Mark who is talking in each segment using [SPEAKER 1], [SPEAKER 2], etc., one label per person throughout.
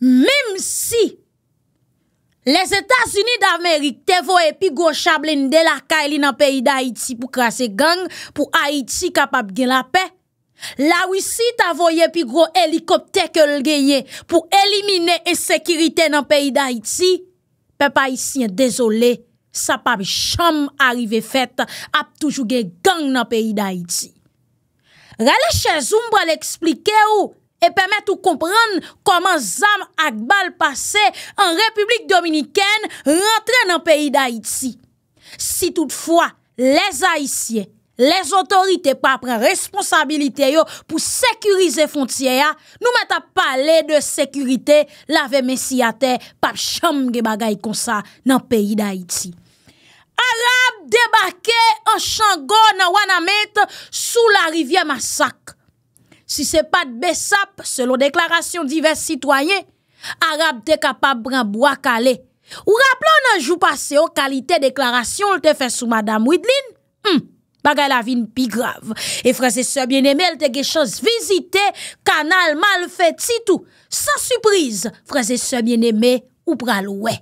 [SPEAKER 1] Mem si les Etats-Unis d'Amerik te voye pi gro chable n de la kaili nan peyi d'Haïti pou krasi gang pou Haïti kapap gen la pe, la wisi ta voye pi gro helikopte ke lgeye pou elimine esekirite nan peyi d'Haïti, pe pa yisi yon dezolé, sa pap chanm arrive fet ap toujou gen gang nan peyi d'Haïti. Rale chen zumbra l'eksplike ou? E pemet ou komprenn koman Zam Akbal pase an Republik Dominikèn rentre nan peyi d'Haïti. Si toutfwa, les Haïtien, les otorite pa pren responsabilite yo pou sekurize fontye ya, nou met ap pale de sekurite lave mesi ate papcham ge bagay konsa nan peyi d'Haïti. Arab debake an Chango nan Wanamit sou la rivye massak. Si se pat besap, selon deklarasyon divers sitwayen, Arab te kapap brin boak ale. Ou rappelon nan jou pase yo oh, kalite deklarasyon lte fe sou Madame Weedlin, hmm, bagay la vin pi grav. E freze se bieneme, lte gechans vizite kanal mal fe titou. San suprise, freze se bieneme, ou pral we.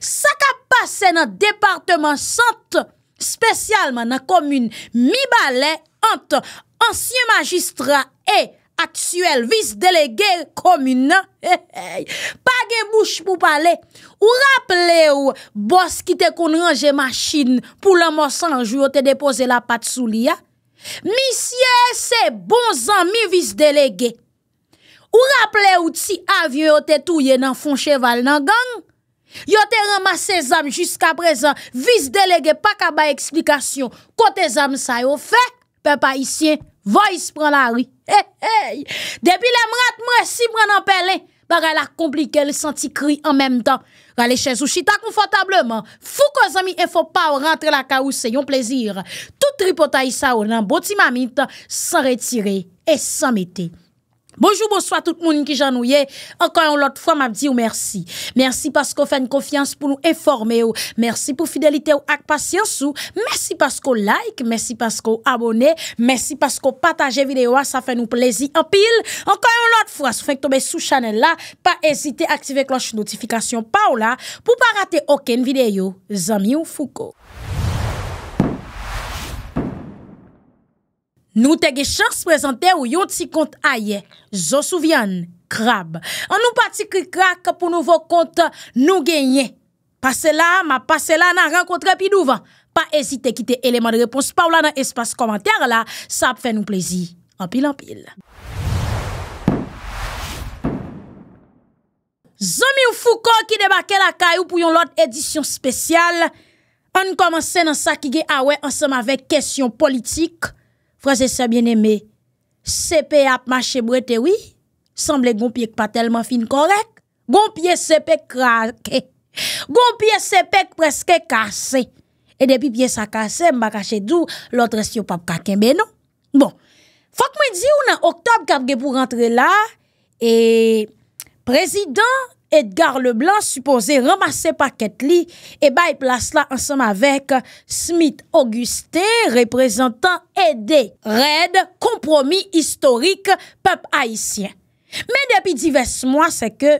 [SPEAKER 1] Sa kap pase nan departement sante, spesyalman nan komune, mi bale ant ansye magistra E, atyuel, vis delege, komina, he he, pa ge mouche pou pale, ou rappele bon ou bos ki te kon range maschin pou lan monsan anjou yo te depoze la pat sou li ya? Mi siye se bon zan mi vis delege. Ou rappele ou ti avye yo te touye nan fon cheval nan gang? Yo te ramase zan jiska prezan, vis delege, pa ka ba eksplikasyon, kote zan sa yo fe, pe pa isye. Voy se pran la wi. Hey, hey! Depi le mrat mwen si pran an pelen, ba re la komplike, le santi kri an mem tan. Re le chèzou, chita konfotableman. Fou ko zami en fò pa ou rentre la ka ou se yon plezir. Tout tripotay sa ou nan boti mamin tan, san retire et san mette. Bojou, bojou a tout moun ki janou ye. Ankan yon lot fwa map di ou mersi. Mersi paskou fè n konfians pou nou informe ou. Mersi pou fidelite ou ak pasyans ou. Mersi paskou like, mersi paskou abone. Mersi paskou pataje videyo a, sa fè nou plezi apil. Ankan yon lot fwa, sou fè k tombe sou chanel la. Pa ezite aktive kloche notifikasyon pa ou la. Po pa rate oken videyo, zami ou fuko. Nou te ge chans prezante ou yon ti kont aye. Zo souvyan, krab. An nou pati krikrak pou nou vok kont nou genye. Pase la, ma pase la nan renkontre pi douvan. Pa ezite kite eleman de repons pa ou la nan espas komantere la. Sa ap fe nou plezi. Ampil, ampil. Zomi ou fouko ki debake la kay ou pou yon lot edisyon spesyal. An komanse nan sa ki ge awe ansam avek kesyon politik. c'est ça bien aimé, CP a marché brete, oui. Semble gon pied pas tellement fin correct. Gon pied CP craqué. Gon pied CP presque cassé. Et depuis pied ça cassé, m'a caché d'où l'autre si pas kakembe non. Bon. Faut que me dit ou en octobre k'ap pour rentrer là et président Edgar Leblanc, supose ramase paket li, e bay plas la ansam avek Smith Auguste, reprezentan EDD, Red Compromis Historique Pepe Haitien. Men depi divers mwa se ke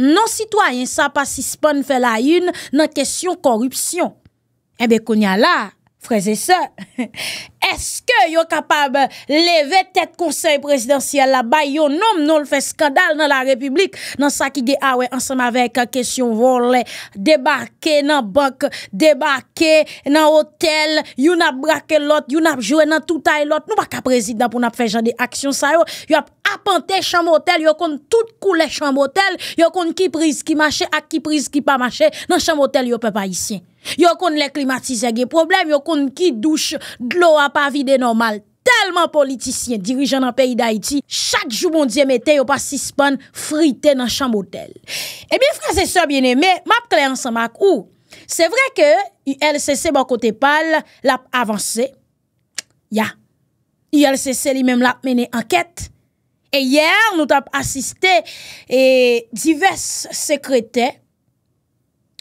[SPEAKER 1] nan sitwayen sa pasispan fe la yun nan kesyon korupsyon. Ebe eh konya la... Freze se, eske yo kapab leve tet konsey presidansyel la bay, yo nom non le fe skandal nan la republik, nan sa ki de awe ansam ah avek kesyon euh, vole, debake nan bank, debake nan hotel, yon ap brake lot, yon ap jwe nan toutay lot, nou pa ka prezident pou nap fe jan de aksyon sa yo, yo ap apante chanm hotel, yo kon tout koule chanm hotel, yo kon ki priz ki mache ak ki priz ki pa mache, nan chanm hotel yo pe pa isyen. Yo kon le klimatize ge problem, yo kon ki douche dlo ap avide normal Telman politisyen, dirijan an peyi da iti Chak jou mondye metè, yo pa sispan frite nan chan motel E eh mi frase sa bien eme, map klayan sa mak ou Se vre ke YLCC ban kote pal, lap avanse Ya, YLCC li men lap mene anket E yer nou tap asiste e divers sekrete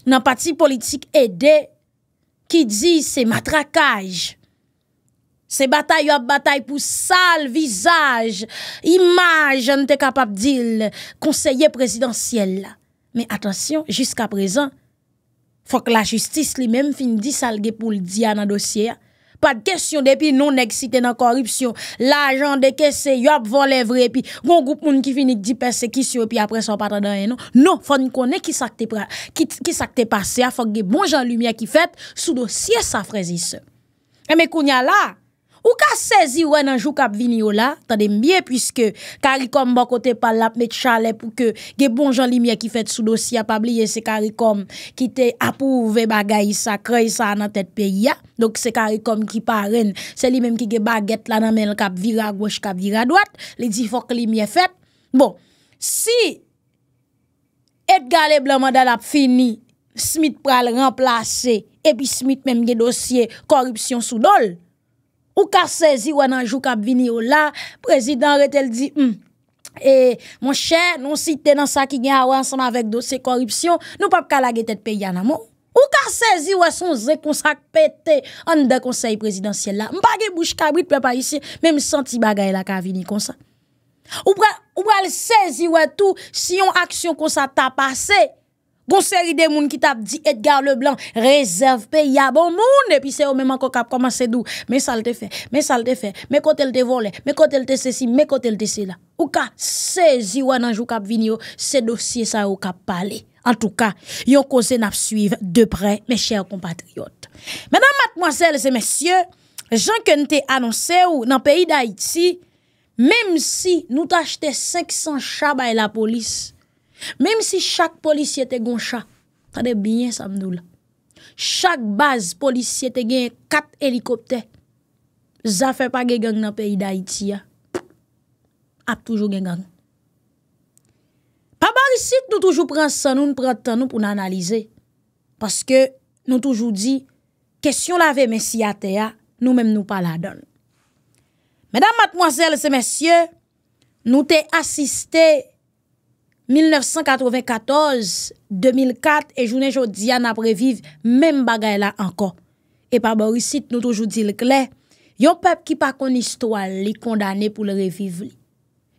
[SPEAKER 1] nan pati politik ede ki di se matrakaj, se batay yo ap batay pou sal vizaj, imaj an te kapap dil, konseye prezidentiyel la. Men atensyon, jiska prezan, fok la justis li men fin di salge pou l'diya nan dosye a, pa de kesyon de pi non eksite nan korupsyon, la jan de kesyon, yo ap vo le vre pi, kon goup moun ki finit di pes se ki syo, pi apre son patadayen, nou, fon konen ki sakte pase, a fon gen bon jan lumiye ki fet, sou do siye sa frezise. Eme eh, konya la, Ou ka sezi wè nanjou kap vini yo la, tade mbiye, pwiske karikom bakote bon palap met chalep ou ke ge bon jan li miye ki fet sou dosya, pabliye se karikom ki te apouvè bagay sa, kroy sa nan tèt peyi ya, dok se karikom ki paren, se li menm ki ge baget lananmen kap vira gwoj, kap vira dwat, li di fok li miye fet. Bon, si et gale blanman dan ap fini, smit pral remplase, epi smit menm ge dosye korupsyon sou dol, Ou ka sezi wè nanjou kab vini ou la, prezident re tel di, hmm, e, mon chè, non si te nan sa ki gen a wè ansan avèk dosè korupsyon, nou pap kalage tet pe yana, moun. Ou ka sezi wè son zè konsak pète an de konsey prezidentsel la, mpa ge bouj kabri ple pa yisi, mèm senti bagay la kab vini konsak. Ou pral sezi wè tou si yon aksyon konsak ta pase, Gon seri de moun ki tap di Edgar Leblanc, rezerv pe ya bon moun, epi se yo menman ko kap komanse dou. Men salte fe, men salte fe, men kote lte vole, men kote lte se si, men kote lte se la. Ou ka se ziwa nanjou kap vinyo, se dosye sa ou kap pale. En tou ka, yon kose nap suyve depre men chèr kompatriot. Menan matmwazel se men sye, jan ke nte anonse ou nan peyi da iti, mem si nou t'achete 500 chaba e la polis, Mèm si chak polisye te goncha, ta de byen samdou la. Chak baz polisye te gen kat helikopte, zafè pa gen gen nan peyi da iti ya, ap toujou gen gen. Pa barisite nou toujou pran san nou, nou pran tan nou pou nan analize. Paske nou toujou di, kesyon la ve mesi ate ya, nou mèm nou pa la don. Mèdam matmoazel se mesye, nou te asiste menye 1994, 2004 e jounen jodi an ap reviv mèm bagay la anko. E pa borisit nou toujou di l kle, yon pep ki pa koni stoal li kondane pou l reviv li.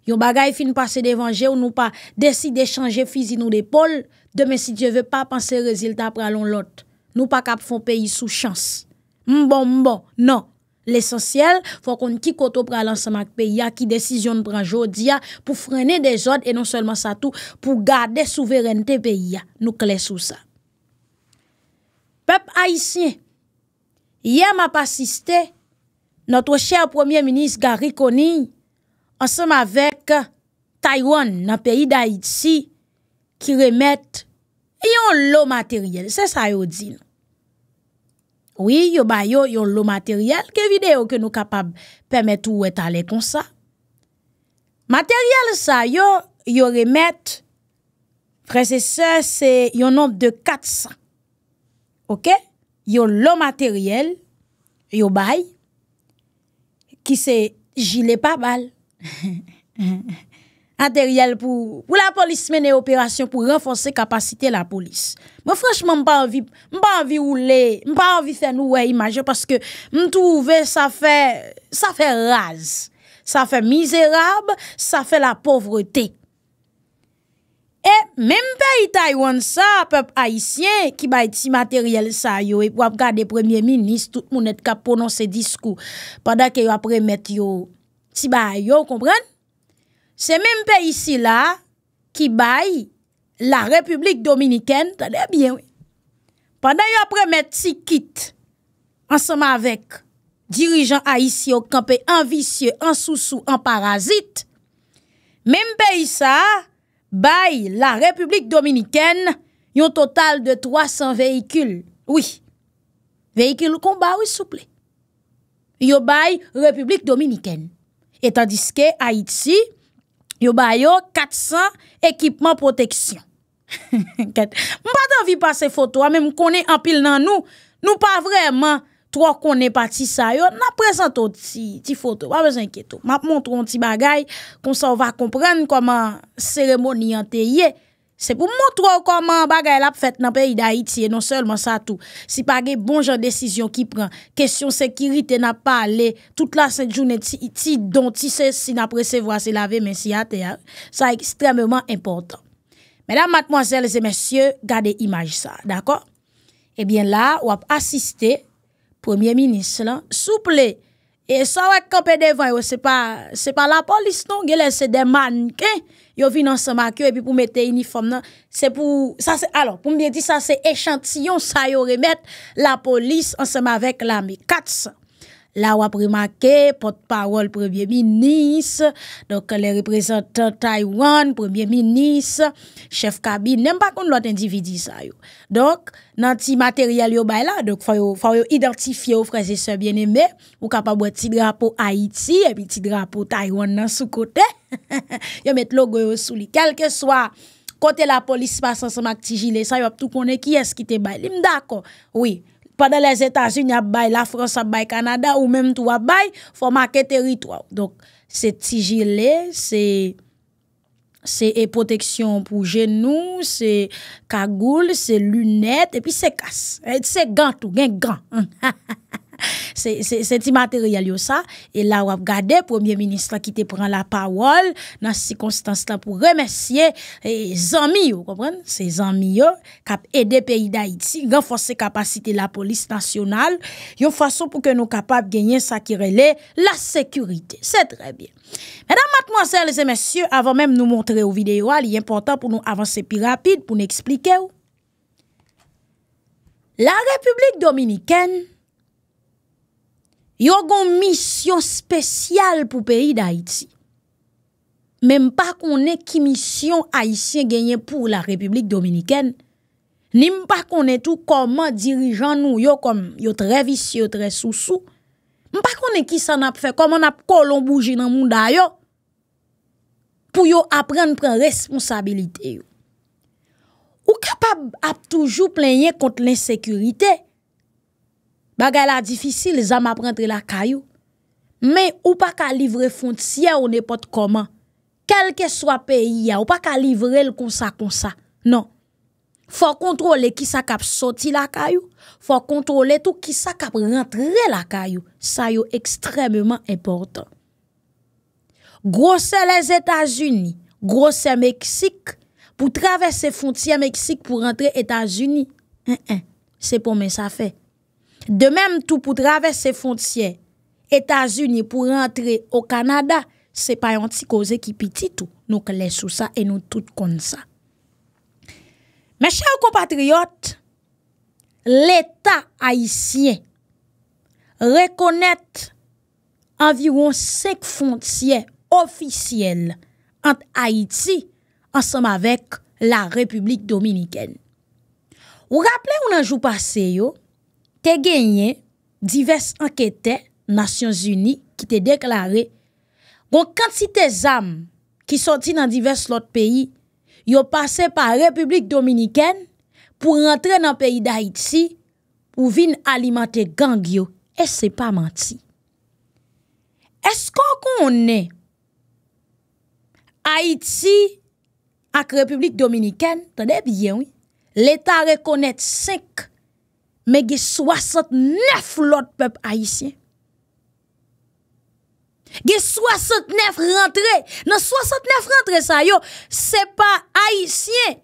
[SPEAKER 1] Yon bagay fi nou pase devanje ou nou pa desi dechange fizi nou depol, demen si dje ve pa panse rezilt ap pralon lot, nou pa kap fon peyi sou chans. Mbon mbon, nan. L'esensyel, fwa kon ki koto pralansman k peyi ya, ki desisyon pran jodi ya, pou frene de zot e non selman sa tou, pou gade souverente peyi ya, nou kle sou sa. Pep Aisyen, yè m ap asiste, noto chè premier-ministre Garikoni, ansanm avek euh, Taywan nan peyi da Aitsi, ki remet, yon lo materyel, se sa yo di nan. Oui, yo bay yo, yo lo materyel, ke videyo ke nou kapab pemet ou etale kon sa. Materyel sa, yo, yo remet, prese se, se, yo nom de kat sa. Ok, yo lo materyel, yo bay, ki se, jile pa bal. Ok. materyel pou la polis mene operasyon pou renfonser kapasite la polis. Mwen fweshman mpa avi oule, mpa avi fen ouwe imajen, paske mtouve sa fe raz, sa fe mizerab, sa fe la povrete. E menmpe itaywande sa, pep haisyen ki bay ti materyel sa yo, e wap gade premier minist, tout mounet ka ponon se diskou, padak yo apre met yo, ti bay yo, komprenne? Se menm pe isi la ki bayi la Republik Dominikène, ta de bien, wè. Pandan yo apre met si kit, ansama avèk dirijan Aïtse yo kampe, an visye, an sousou, an parazite, menm pe isa bayi la Republik Dominikène, yon total de 300 veyikul, wè. Veyikul kon ba wè souple. Yo bayi Republik Dominikène. Et an diske Aïtse, Yo ba yo, 400 ekipman proteksyon. Mpa dan vi pa se foto a, menm konen apil nan nou, nou pa vreman, trok konen pa ti sa yo, nan prezento ti foto, wap bezan keto. Map montron ti bagay, kon sa wap kompren koman seremoni ante ye. Se pou moutrou koman bagay la pou fèt nan peyi da iti e non sèlman sa tou. Si pa ge bon jan desisyon ki pran, kesyon sekirite nan pa ale, tout la senjounen ti iti don ti se si nan prese vwa se la ve men si ate ya, sa ekstrememan importan. Mèdam matmwazèl zè mèsyè, gade imaj sa, d'akon? Ebyen eh la, wap asiste, premier minis lan, soupley, E sa wèk kompe devan yo, se pa la polis nou, gye lè se de manke, yo vin an sema ki yo, epi pou mette uniform nan, se pou... Sa se, alo, pou mwen di sa se echantillon, sa yo remet la polis an sema vek la mi. Kat sa. La wap remake, potpawol, premier minis, doke le reprezentant Taiwan, premier minis, chef kabine, nem pa kon lout individi sa yo. Dok, nan ti materyal yo bay la, doke fwa yo identifiye ou fraziseur bieneme, ou kapabwa ti drapo Haiti, epi ti drapo Taiwan nan sou kote, yo met logo yo sou li. Kelke swa, kote la polis pasan sa mak ti jile, sa yo ap tou kone ki eskite bay, li mdako, wii. pa de les Etats-Unis a bay, la Fransa bay, Kanada ou mem tou a bay, fò makè teritò. Donk, se tijilè, se e poteksyon pou genou, se kagoul, se lunèt, epi se kas. Se gantou, gen gant. Ha, ha, ha. Se ti materyal yo sa E la wap gade, Premier Ministre Ki te pran la pawol Nan si konstans la pou remesye e, Zanmi yo, repren, se zanmi yo Kap ede peyi da iti Renfose kapasite la polis nasyonal Yo fason pou ke nou kapap Genyen sakirele la sekurite Se tre bien Mèdame, matmoazè, lese mèsyè Avan mèm nou montre ou video al Yè important pou nou avanse pi rapide Pou nou eksplike ou La Republik Dominikèn Yo gon misyon spesyal pou peyi d'Haïti. Mè mpa konè ki misyon Haïtien genyen pou la Republik Dominikèn. Nè mpa konè tou koman dirijan nou yo kom yo tre visye, yo tre sousou. Mpa konè ki san ap fe, koman ap kolon bouji nan moun dayo. Pou yo apren pren responsabilite yo. Ou kapab ap toujou plenye kont l'insekurite. Bagay la difisil, zan m ap rentre la kayou. Men, ou pa ka livre fontia ou nepot koman. Kelke swa peyi ya, ou pa ka livre l kon sa kon sa. Non. Fa kontrole ki sa kap soti la kayou. Fa kontrole tou ki sa kap rentre la kayou. Sa yo ekstrememan importan. Grosse les Etats-Unis. Grosse Meksik. Po travesse fontia Meksik pou rentre Etats-Unis. Se pou men sa fey. De menm tou pou travè se fontien Etasunye pou rentre o Kanada, se pa yon ti koze ki piti tou, nou ke lesou sa e nou tout kon sa. Mè chè ou kompatriot, l'Etat Haitien rekonèt anviron sek fontien ofisiel ant Haiti ansèm avèk la Republik Dominiken. Ou rappelè ou nan jou passeyo, te genyen divers anketen Nasyons Uni ki te deklare kon kanti te zam ki soti nan divers lot peyi yo pase pa Republik Dominiken pou rentre nan peyi d'Haïti ou vin alimante gangyo e se pa manti. Esko kon ne Haïti ak Republik Dominiken tande biyen ou l'Etat rekonet 5 Me ge 69 lot pep Haitien. Ge 69 rentre. Nan 69 rentre sa yo, se pa Haitien.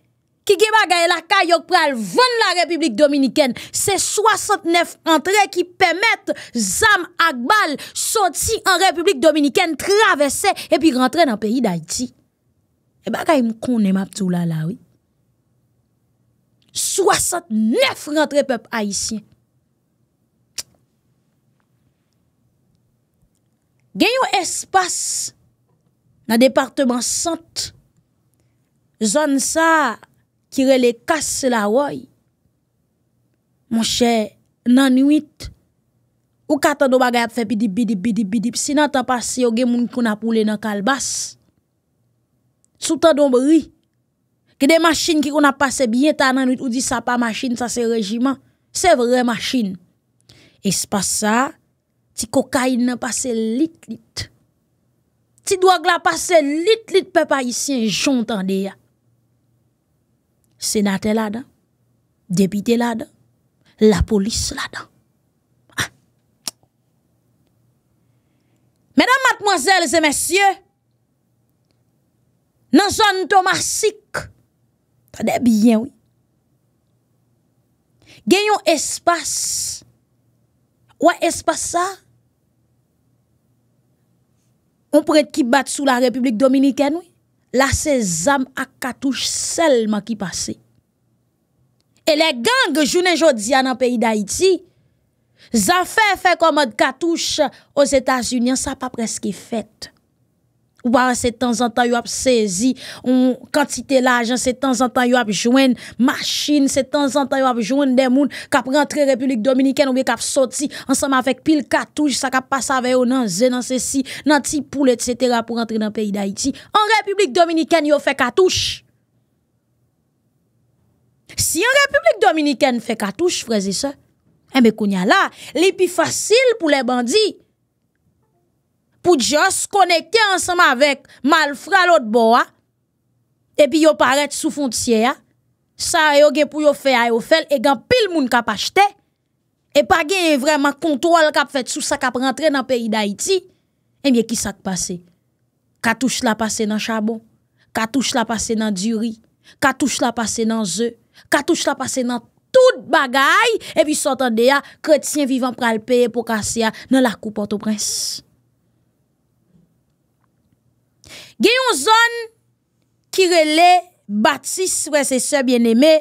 [SPEAKER 1] Ki ge bagay la kayok pral, von la Republik Dominikene. Se 69 rentre ki pemet Zam Akbal soti an Republik Dominikene, travesse e pi rentre nan peyi d'Haïti. E bagay mkounen map tou la lawi. Soasant nef rentre pep Aisyen. Gen yon espas nan departement sant, zon sa kire le kas la woy, monshe nanuit, ou katan do bagay ap fe bidibidibidibidib, sinan tanpasyo gen moun kou nap moule nan kalbas, soutan don beri, Kè de machin ki kon ap pase bie tanan ou di sa pa machin, sa se rejiman. Se vre machin. E se passe sa, ti kokay nan pase lit lit. Ti doak la pase lit lit pe pa yisi jontan de ya. Senate la dan. Depite la dan. La polis la dan. Mèdam matmozèl zè mèsyè. Nan zon Tomasik. Adè biyen wè. Gènyon espas. Ouè espas sa? On pouè t'kibat sou la Republik Dominikèn wè. La se zam ak katouche selman ki pase. E le gang jounen jodi an an peyi d'Haïti, zan fè fè komad katouche os Etats-Unis, sa pa preskè fèt. Ou ba se tan zan tan yo ap sezi, ou kantite lajan, se tan zan tan yo ap jwen, machin, se tan zan tan yo ap jwen den moun, kap rentre Republik Dominiken ou be kap soti, ansanman fek pil katouj, sa kap pas aveyo nan zè nan sèsi, nan ti poulet, et cetera, pou rentre nan peyi d'Haïti. An Republik Dominiken yo fek katouj. Si an Republik Dominiken fek katouj, freze sa, ebe kounya la, li pi fasil pou le bandi. pou jòs konekte ansèm avèk mal fra lòt bo a, epi yò paret sou fonciè a, sa yò gen pou yò fè a yò fèl, e gen pil moun kap a jtè, e pa gen yè vreman kontrol kap fèt sou sa kap rentre nan peyi d'Haïti, e miye ki sa k'pase? Katouche la pase nan chabon, katouche la pase nan djuri, katouche la pase nan zè, katouche la pase nan tout bagay, epi sotan de ya kretien vivan pralpeye pou kase ya nan lakou porto prensi. Gye yon zon ki rele batis vwese se bieneme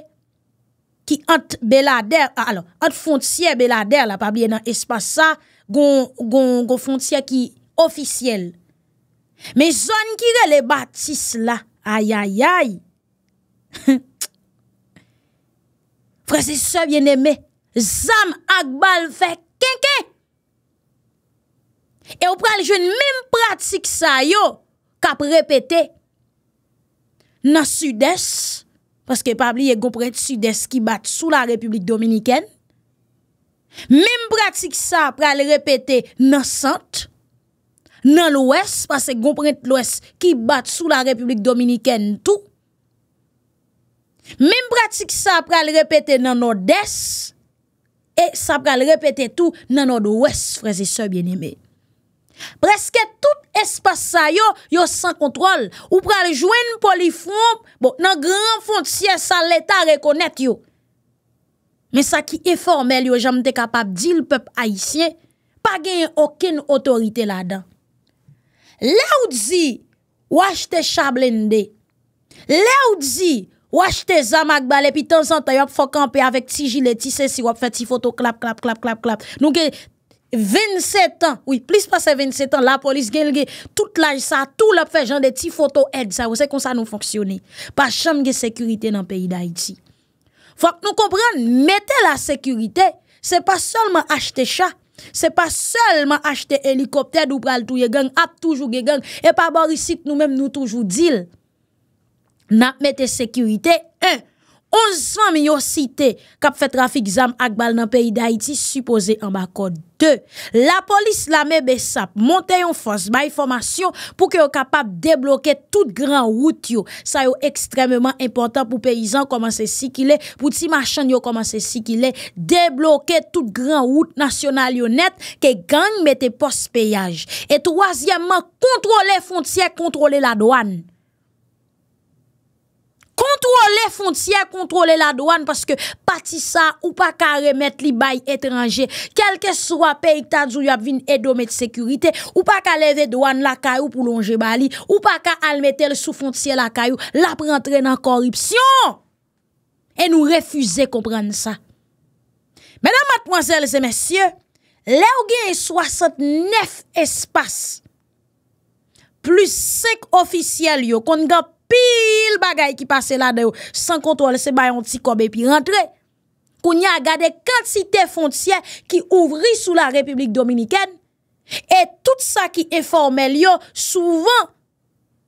[SPEAKER 1] ki ant belader, ah, alo, ant fontye belader la pa bie nan espasa gon fontye ki ofisyel. Me zon ki rele batis la, ayayay, vwese se bieneme, zam akbal fe kenke, e ou pral jwen mime pratik sa yo, kap repete nan sudès, paske pabli e gomprende sudès ki bat sou la Republik Dominikèn, mim pratik sa pral repete nan sante, nan lwès, paske gomprende lwès ki bat sou la Republik Dominikèn tou, mim pratik sa pral repete nan nordès, e sa pral repete tou nan nordwès, frase se bienimè. Preske tout espasa yo yo san kontrol Ou pral jwen polifon Bon nan gran fon siye sa leta rekonet yo Men sa ki eformel yo janm te kapap Di l pep aisyen Pa gen yon okin otorite la dan Le ou dzi Waj te chablen de Le ou dzi Waj te zamak bale pi tan zan ta yon fokan Pe avek ti jileti se si wap fe ti foto Klap klap klap klap klap Nouke Nouke 27 an, ouy, plis pase 27 an, la polis genlge, tout la sa, tout la fe jan de ti foto ed, sa ou se kon sa nou foksyone. Pa chanm ge sekurite nan peyi da iti. Fwa k nou kompran, mette la sekurite, se pa solman achte sha, se pa solman achte helikopter dupral tou ye gen, ap toujou ge gen, epa barisit nou menm nou toujou dil. Na mette sekurite, un, 11 fan mi yo site, kap fe trafik zam ak bal nan peyi da iti, supose an ba kod. 2. La polis la me besap, monte yon fons, baye formasyon pou ki yo kapap deblokè tout gran wout yo. Sa yo ekstrememan impotant pou peyizan komanse si ki le, pou ti machan yo komanse si ki le, deblokè tout gran wout nasyonal yo net, ke gang mette pos peyaj. 3. Kontrole fonciè, kontrole la doan. Kontrole fondsia, kontrole la douan paske patisa ou pa ka remet li baye etranje. Kelke swa peyik tanjou yop vin edome de sekurite ou pa ka leve douan la kayou pou longe bali ou pa ka almetel sou fondsia la kayou la prentre nan koripsyon. E nou refuze komprenne sa. Menan matponsel zemesye, le ou gen yon 69 espas plus sek ofisyel yon kon gap pil bagay ki pase la deyo, san kontrol se bayon ti kobè pi rentre, kou nye agade kal site fonciè ki ouvri sou la Republik Dominiken, et tout sa ki informel yo, souvan,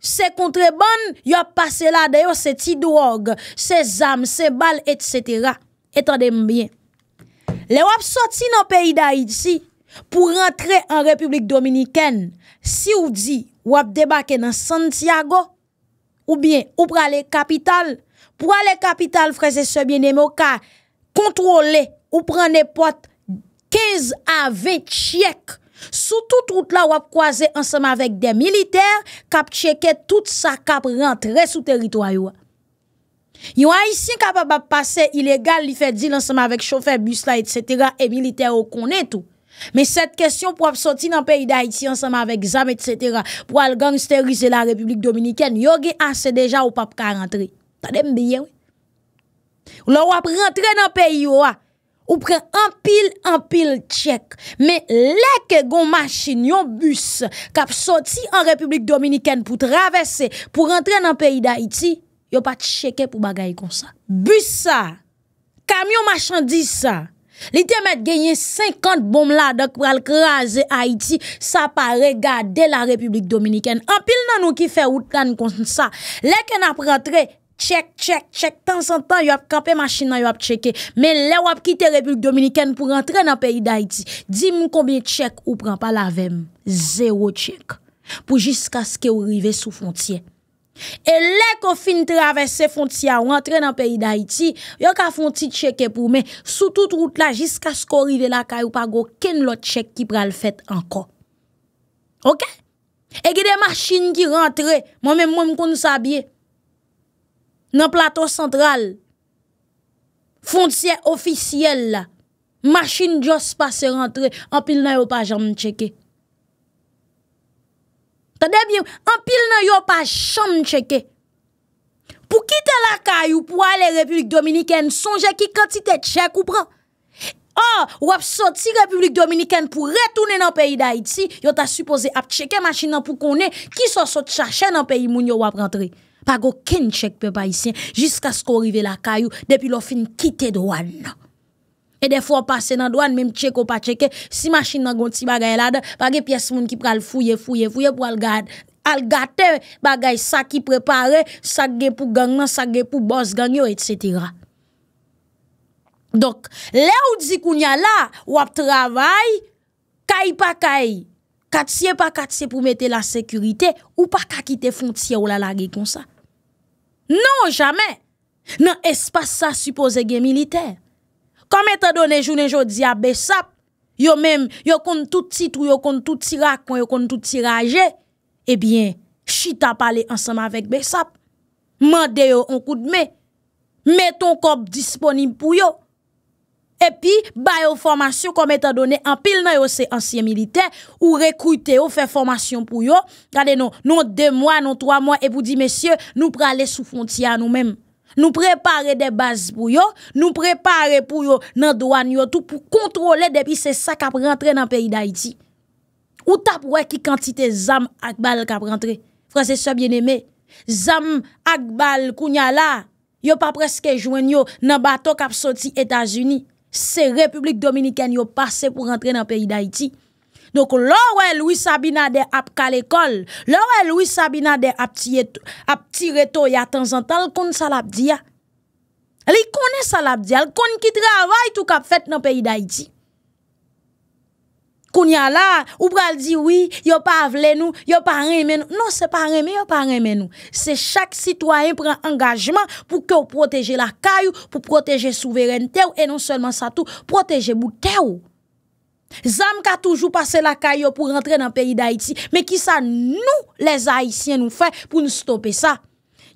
[SPEAKER 1] se kontrebon, yo pase la deyo, se ti do og, se zam, se bal, etc. Etan dem bien. Le wap soti nan peyi da Haiti, pou rentre an Republik Dominiken, si ou di wap debake nan Santiago, Ou bien, ou pralè kapital, pralè kapital freze sebyen e moka, kontrole, ou pralè pot 15 a 20 chek. Soutou tout la wap kwaze ansama vek de militer, kap cheke tout sa kap rentre sou teritway wap. Yo a isi kap ap ap pase ilegal li fe di lansama vek chofer, bus la, et cetera, e militer wakone tout. Men set kestyon pou ap soti nan peyi d'Haïti ansama vek Zame et sètera pou al gangsterize la Republik Dominikèn yo ge ase deja ou pap ka rentre Tade mbiye we Ou la wap rentre nan peyi yo a Ou pren an pil an pil tchek Men lek gon machin yon bus kap soti an Republik Dominikèn pou travesse, pou rentre nan peyi d'Haïti yo pa tchekè pou bagay kon sa Bus sa Kamyon machan di sa Li temet genye 50 bom la dok pral kraze Haiti sa pare gade la Republik Dominikèn. Anpil nan nou ki fe wout kan kon sa. Lè ken ap rentre, tchèk, tchèk, tchèk, tan san tan yop kapè machin nan yop tchèkè. Men lè wap kite Republik Dominikèn pou rentre nan peyi d'Haïti. Di mou konbien tchèk ou pran pa la vèm. Zèwo tchèk pou jiska ske ou rive sou fontyè. E lèk ou fin travesse fontia ou rentre nan peyi d'Haïti Yo ka fonti tcheke pou men Sou tout route la jiska skori de la kay ou pa go Ken lò tcheke ki pral fèt anko Ok E gè de machine ki rentre Mwen mè mwen mkoun sa bie Nan plato sentral Fontia ofisyel la Machine jos pa se rentre Anpil nan yo pa jam tcheke Ta debye, anpil nan yo pa chanm cheke. Po kite la kayou pou ale Republik Dominiken, sonje ki kantite tchek ou pran. Ou ap soti Republik Dominiken pou retounen nan peyi da iti, yo ta suppose ap cheke machin nan pou konen ki soso tchache nan peyi moun yo wap rentre. Pa go ken tchek pe pa isyen, jiska sko orive la kayou, depi lo fin kite dwan nan. et fois, passe dans la douane même cheke ou pas checker si machine nan gonti bagay la de, bagay pièce moun ki pral fouye, fouye, fouye pou al gade. Al gate bagay sa ki prepare, sa ge pou gang nan, sa ge pou boss gang yo, etc. Donc, le ou di kounya la, wap travay, kay pa kay, katsye pa katsye pou mette la sécurité ou pa kite fontye ou la lage comme ça Non, jamais. nan ça suppose gen militaire Kame te done jounen jodi a besap, yo menm, yo kon tout tit ou yo kon tout tirak kon yo kon tout tiraje, ebyen, chita pale ansama vek besap, mande yo an koudme, meton kop disponib pou yo, epi, bayo formasyon kame te done an pil nan yo se ansyen milite, ou rekwite yo fe formasyon pou yo, kade nou, nou de mwa, nou trwa mwa, e pou di mesye, nou prale sou fontiya nou menm. Nou prepare de base pou yo, nou prepare pou yo nan doan yo tout pou kontrole depi se sa kap rentre nan peyi da iti. Ou tap wè ki kantite Zam Akbal kap rentre? Fransese bien eme, Zam Akbal Kunyala, yo pa preske jwen yo nan bato kap soti Etasuni. Se Republik Dominikèn yo pase pou rentre nan peyi da iti. Donc, est Louis Sabinade ap à l'école, est Louis Sabinade ap y a de temps en temps, ça sa Il elle connaît ça la dit, qui hein. travaille hein. qui travaille tout fait dans le pays d'Haïti. y a là ou pral dit oui, yo pa vle nou, yo pas reme nou. Non, c'est pas reme, yo pa reme nous c'est chaque citoyen prend engagement pour que vous protégez la kayou, pour protéger souveraineté, et et non seulement ça tout protéger boute ou. Zam ka toujou pase la kayo pou rentre nan peyi d'Haïti, me ki sa nou les Haïtien nou fè pou nou stopè sa.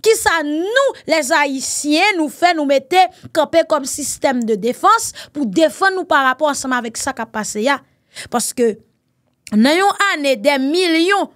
[SPEAKER 1] Ki sa nou les Haïtien nou fè nou metè kopè kom sistem de defans pou defan nou pa rapon ansama vek sa kapase ya. Paske nan yon ane de milyon,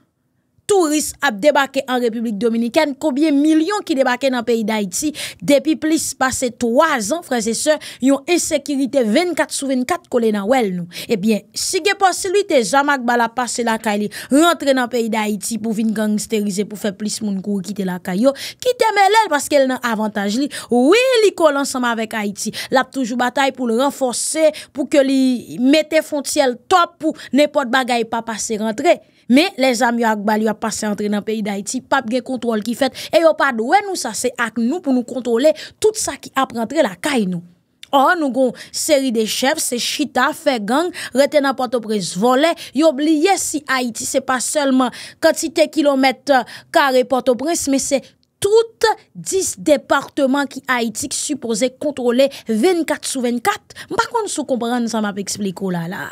[SPEAKER 1] Tourist ap debake an Republik Dominikèn, kobye milyon ki debake nan peyi d'Haïti. Depi plis pase 3 an, fran se se, yon esekirite 24 sou 24 kole nan wel nou. Ebyen, si ge posi luy te jamak bala pase lakay li, rentre nan peyi d'Haïti pou vin gangsterize pou fe plis moun kou kite lakay yo, kite me lèl paske el nan avantaj li, wè li kole ansama vek Haïti. Lap toujou batay pou l renforse, pou ke li mette fontiyel top pou nepot bagay pa pase rentre. Me, le zami yo ak bali yo ap pase antre nan peyi d'Haiti, pap gen kontrol ki fet, e yo padwe nou sa se ak nou pou nou kontrole tout sa ki ap rentre la kay nou. Oh, nou gon seri de chev, se chita, fe gang, rete nan Port-au-Prince, vole, yo bliye si Haiti se pa selman kanti te kilometre kare Port-au-Prince, me se tout dis departement ki Haiti ki suppose kontrole 24 sou 24. Mpa kon sou kompren san map ekspliko oh la la.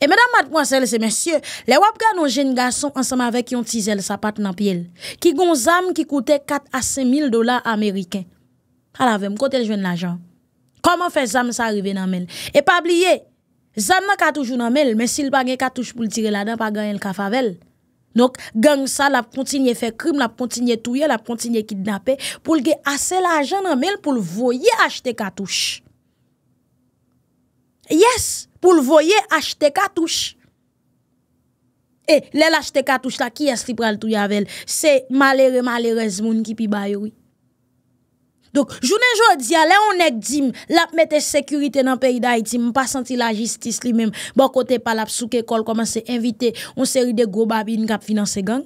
[SPEAKER 1] Et mesdames, mademoiselles et messieurs, les ont nos jeunes garçons ensemble avec yon tizel sapat nan piel, qui gonzam qui coûtait 4 à 5 000 dollars américains. Alors, même côté le jeune l'argent. Comment fait zam ça arrive dans mel? Et pas oublier, zam nan qu'à toujours dans mel, mais s'il pas de cartouche pour tirer là-dedans, pas gagne le cafavel. Donc, gang ça, la continue faire crime, la continue tuer, la continue kidnapper, pour le assez l'argent dans mel pour le voyer acheter cartouche. Yes! pou l voye achte katouche. E, lè l'achte katouche la, ki yas li pral tou yavel? Se malere malere zmoun ki pi bayoui. Dok, jounen jodi a, lè on ek dim, l ap mette sekurite nan peyi da iti, m pa santi la jistis li mem, bokote pal ap souke kol, koman se invite, on seri de gro babi, n kap finanse gang.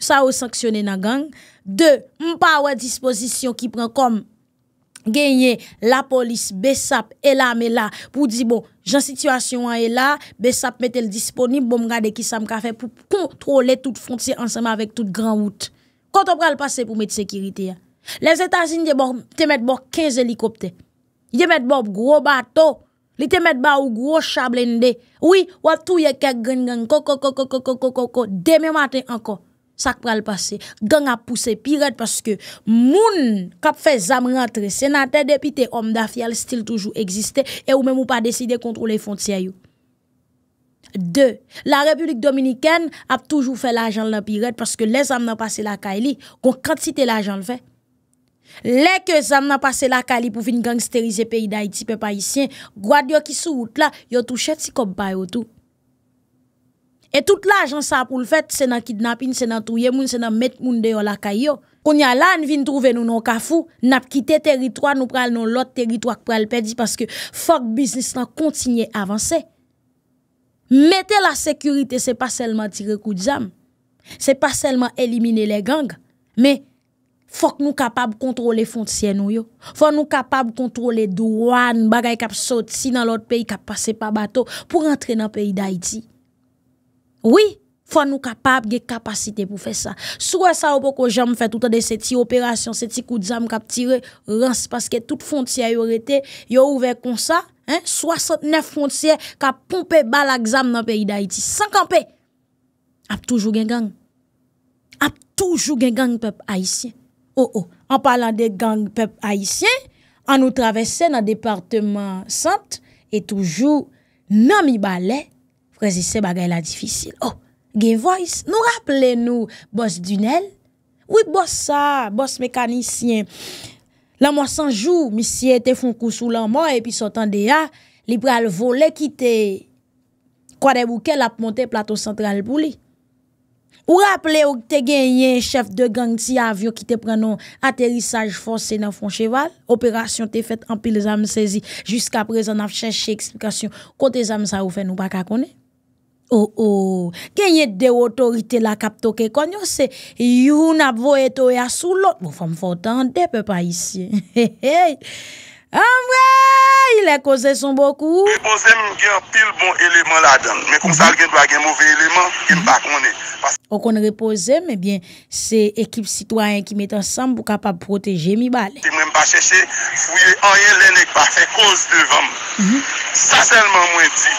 [SPEAKER 1] Sa ou sanksyone nan gang. De, m pa awa disposisyon ki pren kom, genye la polis besap e la me la pou di bo jan situasyon an e la besap metel disponib bom gade kisam kafe pou kontrole tout fronti ansama vek tout gran wout. Kwa to pral pase pou met sekiriti ya? Les etasin te met bo 15 helikopte ye met bo gro bato li te met ba ou gro chablen de oui watou ye kek gen gen koko koko koko koko koko deme maten anko Sak pral pase, gang ap puse piret paske moun kap fe zam rentre senate depite om da fiyal stil toujou eksiste e ou men mou pa deside kontrou le fontia yon. De, la republik dominiken ap toujou fe la janl la piret paske le zam nan pase la kaili kon kantite la janl fe. Le ke zam nan pase la kaili pou vin gangsterize peyi da iti pe pa isyen gwa diyo ki sou wout la yo tou chet si kop bayo tou. Et tout l'agen sa pou l'fet, se nan kidnapin, se nan touye moun, se nan met moun deyo lakay yo. Kon ya lan vin trouve nou nou kafou, nap kite teritwa nou pral nou lot teritwa k pral pedi paske fok biznis nan kontinye avanse. Mete la sekurite se pa selman tire koudjam, se pa selman elimine le gang, me fok nou kapab kontrole fonciye nou yo. Fok nou kapab kontrole douan bagay kap soti nan lot peyi kap pase pa bato pou rentre nan peyi da iti. Oui, fwa nou kapap ge kapasite pou fe sa. Souwe sa ou pou ko jom fe toutade seti operasyon, seti koudzam kap tire rance paske tout fontye yo rete, yo ouve kon sa, 69 fontye kap pompe bala gzam nan peyi da iti. 50 pe! Ape toujou gen gang. Ape toujou gen gang pep Haitien. Ou oh, ou. Oh. An palan de gang pep Haitien, an nou travesse nan departement sant e toujou nan mi bale Prezise bagay la difisil. Oh, gen voice, nou rappele nou boss Dunel? Ou boss sa, boss mekanisyen? La mwa sanjou, misye te fon kousou la mwa, e pi sotan de ya, li pral vole ki te kwa de bouke la ponte plato sentral pou li. Ou rappele ou te gen yen chef de gang ti avyo ki te pren nou aterisaj fonsen nan fon cheval? Operasyon te fet ampil zanm sezi jiska prezan ap cheshe eksplikasyon kote zanm sa ou fe nou baka kone? O, oh, o, oh. genye de otorite la kap toke konyo se Youn ap vo eto ya sou lot Bo fam fote, an depe pa isye He, he, he Amwe, ilè koze son boku Repozem gen pil bon
[SPEAKER 2] eleman la dan Men kon sal mhm. gen do a gen mouve eleman Gen pa mhm. konen
[SPEAKER 1] Okon repozem, ebyen, se ekip sitwayen ki met ansam Bo kap ap proteje mi bal
[SPEAKER 2] Men pa cheche fuyen anye lennik pa Fe koze devan mhm. Sa selman mwen di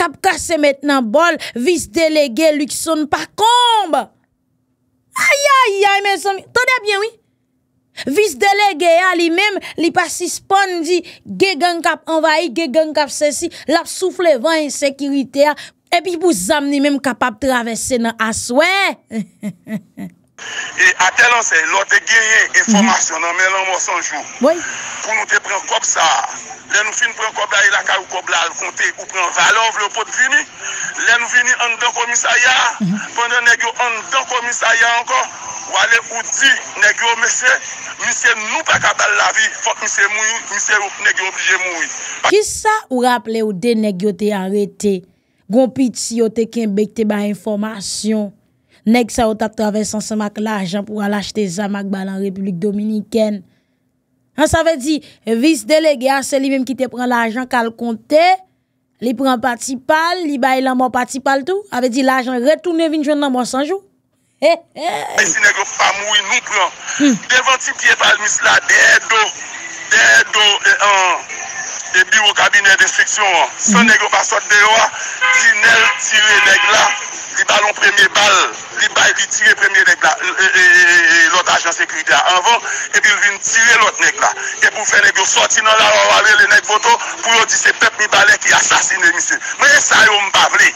[SPEAKER 1] kap kase met nan bol, vis delege luk son pa kombe. Aya, aya, men son, todè bien, oui. Vis delege a li men, li pasi spon di, ge gen kap anvayi, ge gen kap se si, lap soufle van yon sekirite a, epi pou zam li men kapap travesse nan aswe.
[SPEAKER 2] E ate lan se, lò te genye
[SPEAKER 1] informasyon mhm.
[SPEAKER 2] nan men lò mò sanjou.
[SPEAKER 1] Kou nou te pren kop sa, lè nou fin pren kop la ilaka ou kop la al konte ou pren valè ou vlè pot vini, lè nou vini an don komis aya, mhm. pwende
[SPEAKER 2] negyo an don komis aya ankon, wale ou di negyo mèche, mèche nou prekata la vi, fò mèche mouy, mèche
[SPEAKER 1] negyo plije mouy. Kisa ou rap lè ou de negyo te arete, gompiti yo te ken bekte ba informasyon? Nèk sa ou ta traves an semak la ajan pou al achete zamak balan Republik Dominiken. An sa ve di, vis delege a se li mèm ki te pran la ajan kal kontè, li pran pati pal, li bay lanman pati pal tou, ave di la ajan retoune vinjwen nanman sanjou. Eh, eh!
[SPEAKER 2] Si nèk ou pa mou yi nou pran, hmm. devanti piye pal misla, dey do, dey do, e, e biwo kabine destriksyon an. Se hmm. nèk ou pa sot dey lo, di nèk ti re nèk la. li balon premye bal, li bal li tire premye neg la, e, e, e, e, e, lot ajan se kri de a anvan, e pi li vin tire lot neg la, e pou fene bi ou soti nan la, ou ale le neg voto, pou yo di se pep mi bale ki asasine mi se. Mwen e say ou mbavle,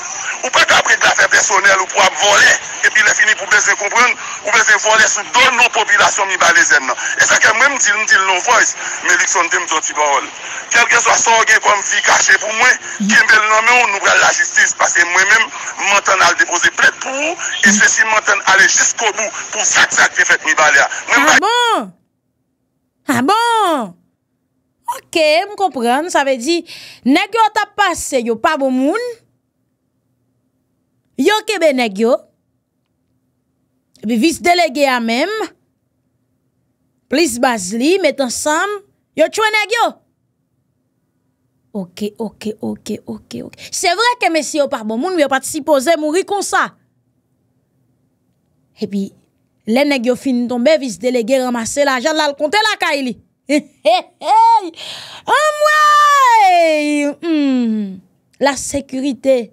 [SPEAKER 2] ou pe kabri glafen personel ou pou am vole, e pi le fini pou bezen komproun, ou bezen vole sou don nou populasyon mi bale zen nan. E sa ke mwen mdil mdil nou fwoyz, mwen likson dem zotiborol. Kelke zwa son gen kwa mvi kache pou mwen, mm-hmm. ki mbel nan mwen ou nou bral la justice pase mwen mwen mwen E a
[SPEAKER 1] ah bon, a ah bon, ok, mou kompren, sa ve di, negyo ta pase yo pa bo moun, yo kebe negyo, bi vis delege ya mem, plis baz li, met ansam, yo chwe negyo, Ok, ok, ok, ok, ok. C'est vrai que monsieur pas bon monde, il pas supposé mourir comme ça. Et puis les ont yo de tomber vice délégué ramasser l'argent là le compter la kaili. Hé hé. moi. Eh, hmm. La sécurité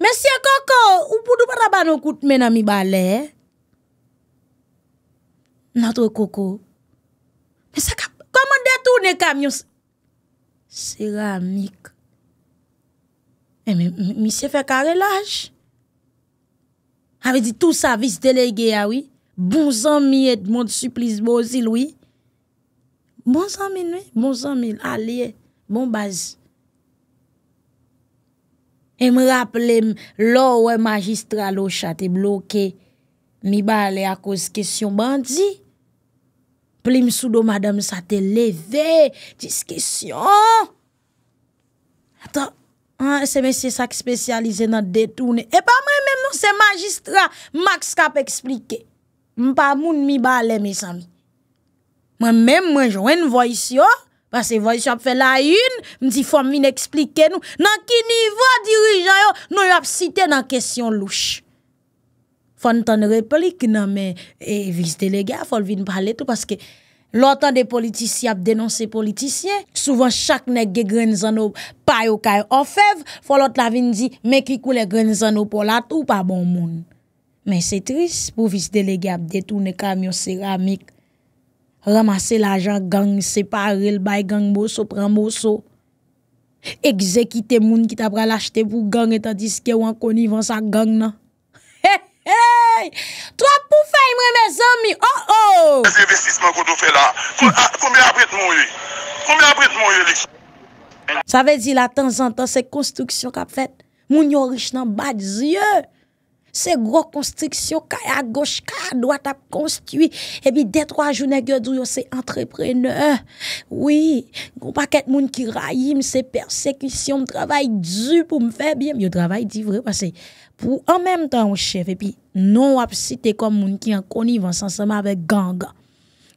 [SPEAKER 1] Mè sè koko, ou poudou pa raba nou kout mè nan mi bale, eh? Nato koko, mè sè kap, koman detou nè kamyon sè? Seramik. Mè mè, mè sè fè karelaj. Ave di tout sa vis delege ya, oui. Bon zan mi et moun suplis bo zil, oui. Bon zan mi nou, bon zan mi, alè, bon bazil. E m raple, lò wè magistra lò chate bloke, mi bale akos kesyon bandi. Plim sou do madame sa te leve, diskesyon. Ata, se mesye sa ki spesyalize nan detounen. E pa mè mè moun se magistra, maks ka pe eksplike. M pa moun mi bale mesan. Mè mè mwen jwen voyisyon. Ase voy sou ap fè la yun, mdi fòm min eksplike nou. Nan ki nivò dirijan yo, nou non, yo ap site nan kesyon louche. Fòm tan repolik nan men, e vis delegya fòl vin pahle tout. Paske lò tan de politisy ap denonse politisyen, souvan chak ne ge grenzano payo kayo ofev, fòl ot la vin di, men kikou le grenzano pou la tou pa bon moun. Men se tris pou vis delegya ap detou ne kamyon seramik. Ramase l'ajan gang, separe l'bay gang boso, pran boso. Ekzekite moun ki tabra l'achete vou gang etan diske wankoni van sa gang nan. Hey, hey, toi pou fey mwen me zami, oh oh! Se investisme kou do fe la, kou mi apret moun yu, kou mi apret moun yu le. Sa ve di la tan zan tan se konstruksyon kap fet, moun yo rich nan bad zye. Se gro konstriksyon ka a goch, ka a doat ap konstri, epi detro a jounè gèdrou, yo se entreprenè. Oui, goupakèt moun ki rayim, se persekisyon, m travay di, pou m fè bie, m yo travay di vre, pase pou an mèm tan w chèf, epi non wap site kom moun ki an koni, vansan seman vek ganga.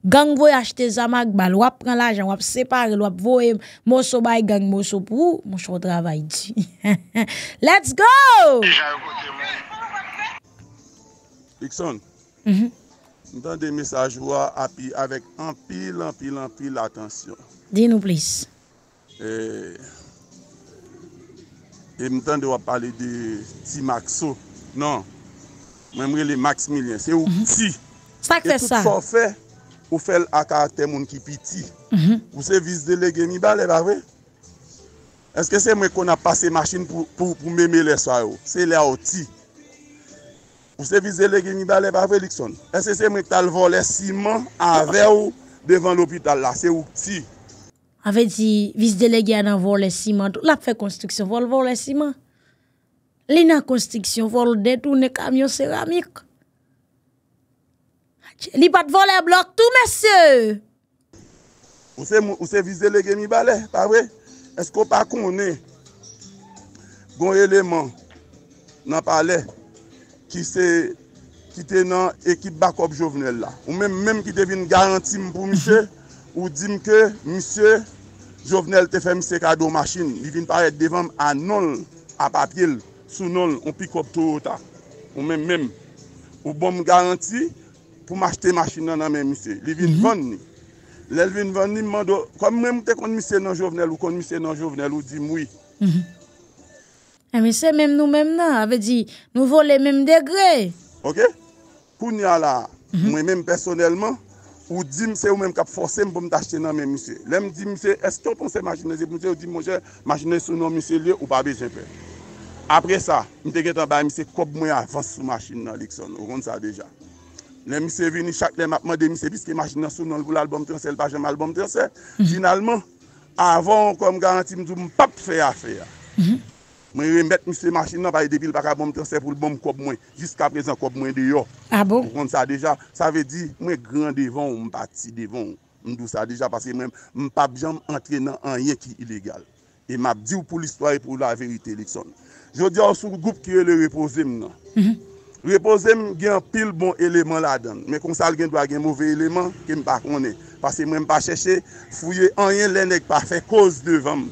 [SPEAKER 1] Gang vwe achte zamak, ba lwap pran lajan, wap separe, lwap vwe moso bay, gang moso pou, m yo travay di. Let's go! Dikson, mwen
[SPEAKER 2] mhm. tan de mesaj wwa api avèk anpil, anpil, anpil l'atansyon. Din nou plis. E, e mwen tan de wap pale de ti makso. Nan, mwen mwen le maks milyen. Se ou mhm. ti.
[SPEAKER 1] Fak fè sa. E tout sa
[SPEAKER 2] fè, ou fè l'akar temoun ki pi ti. Mhm. Ou se vise de le gemi balè barve. Eske se mwen kon apase masin pou mèmè le sa yo. Se lè ou ti. Ou se viz delege mi bale pa vre likson? Ese se mwen tal vole siman ave ou devan l'opital la, se ou ti.
[SPEAKER 1] Ave di viz delege anan vole siman tou, lap fe konstriksyon, vole vole siman. Li nan konstriksyon, vole detou, ne kamyon seramik. Li pat vole blok tou, mese!
[SPEAKER 2] Ou se viz delege mi bale, pa vre? Ese ko pa kone, gon eleman, nan pale... ki te nan ekip bakop jovenel la. Ou menm menm ki te vin garanti m pou misye mhm. ou dim ke misye jovenel te fe misye kado masin. Li vin paret devan anol apapil sou anol ou pikop to yota. Ou menm menm ou bom garanti pou m achete masin nanan menm misye. Li vin mhm. van ni. Li vin van ni mando... Kwa m menm te kon misye nan jovenel ou kon misye nan jovenel ou dim wii. Mhm.
[SPEAKER 1] E eh, misè, mèm nou mèm nan, avè di, nou vò lè mèm degre.
[SPEAKER 2] Ok? Poun ya la, mèm mèm personelman, ou di mse ou mèm kap fòsè mpòm tachè nan mèm misè. Lèm di misè, eskè ou ponsè majinè zèp moutè ou di mòjè, majinè sou nan misè lè ou pa bè zèpè. Apre sa, mèm degre tan ba misè, kòp mwen avans sou majinè nan lik son, ou kon sa deja. Lèm misè veni, chak lèm apman de misè, biske majinè sou nan loulalbom tè, selpajèm albom tè, se, Mwen rembet mwen se machin nan faye depil pa ka bom Tansè pou l bom kob mwen Jiska prezen kob mwen de yo Mwen ah bon? kont sa deja Sa ve di mwen grand devan ou mwen pati devan ou Mwen dou sa deja Mwen pa bjan mwen antre nan anyen ki ilegal E mwen ap di ou pou l histoye pou la verite Jodi an sou goup kire le reposem nan Reposem gen pil bon eleman la dan Mwen konsal gen dwa gen mouve eleman Kwen mwen pa konen Pase mwen mwen pa chèche Fouye anyen lennèk pa fè koz devan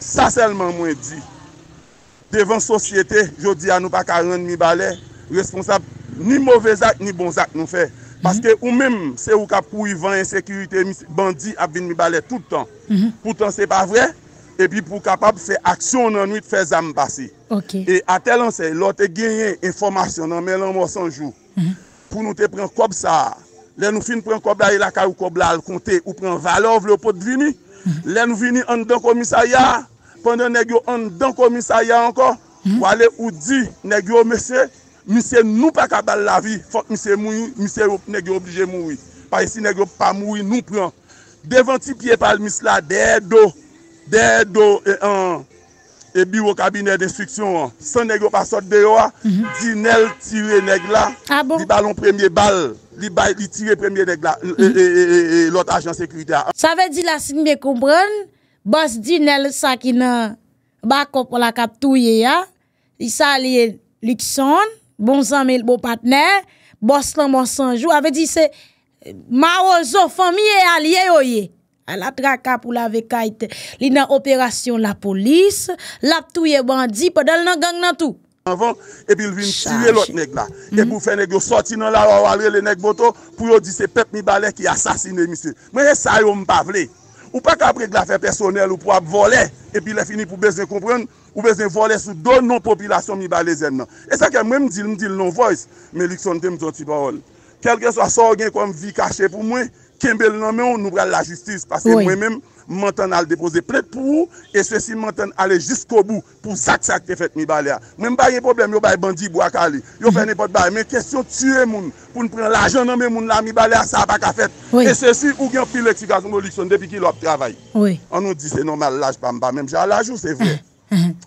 [SPEAKER 2] Sa selman mwen mhm. bon di Devan sosyete, jodi anou pa karan mi bale, responsab ni mouvezak ni bonzak nou fe. Paske ou mèm se ou kap kou yvan yon sekirite bandi ap vin mi bale tout an. Mhm. Poutan se pa vre, epi pou kap ap fe aksyon anou it fe zanm basi. E ate lan se, lò te genyen informasyon nan men lan mò sanjou. Mhm. Pou nou te pren kob sa, lè nou fin pren kob la yi e la ka ou kob la al konte, ou pren valov le pot vini, mhm. lè nou vini an don komisa ya, Pendè negyo an dan komisa ya ankon, wale ou di, negyo mese, mese nou pa kabal la vi, fok mese moui, mese negyo oblije moui. Pa yisi negyo pa moui, nou pran. Devanti pie pal mis la, dedo, dedo e an, e biro kabine d'instriksyon an. San negyo pa sot dewa, hmm? di nel tire negla, ah bon? li balon premye bal, li tire premye negla, e lot ajan sekwida.
[SPEAKER 1] Sa ve di la sin me koubran? Bas dinel sa ki nan pour la kap touye ya. Isa liye Luxon, bon zanmel bon partenaire boss lan bon sanjou. Ave dit c'est ma famille fami e alye yo à la traka pour la vekaite li nan opération la police la touye bandi pendant nan gang nan tout
[SPEAKER 2] avant et puis il vient tuer l'autre nèg là et mm-hmm. pour faire nèg sortir dans la rue les nèg moto, pour dire c'est peuple mi balai qui assassiné monsieur mais ça yo m'pa vle Ou pa ka prek la fè personel ou pou ap vole, epi le fini pou bezè kompren, ou bezè vole sou don non-popilasyon mi balè zè nan. E sa ke mwen mdil non-voice, men liksonde mdonti parol. Kelke swa sò gen kwenm vi kache pou mwen, kembe lè nan mè ou nou bral la justice, pase mwen mèm, Mwen ten al depoze prete pou ou, e se si mwen ten ale jisk obou pou sak sak te fet mi bale a. Mwen mba yon problem, yon bay bandi bo akali, yon mhm. fè nipot bay, mwen kesyon tue moun pou nou pren lajon anbe moun la mi bale a sa baka fet. E se si ou gen pil etikaz mwen likson depi ki lop travay. An nou di se normal laj pa mba, mwen mja laj ou se vwè.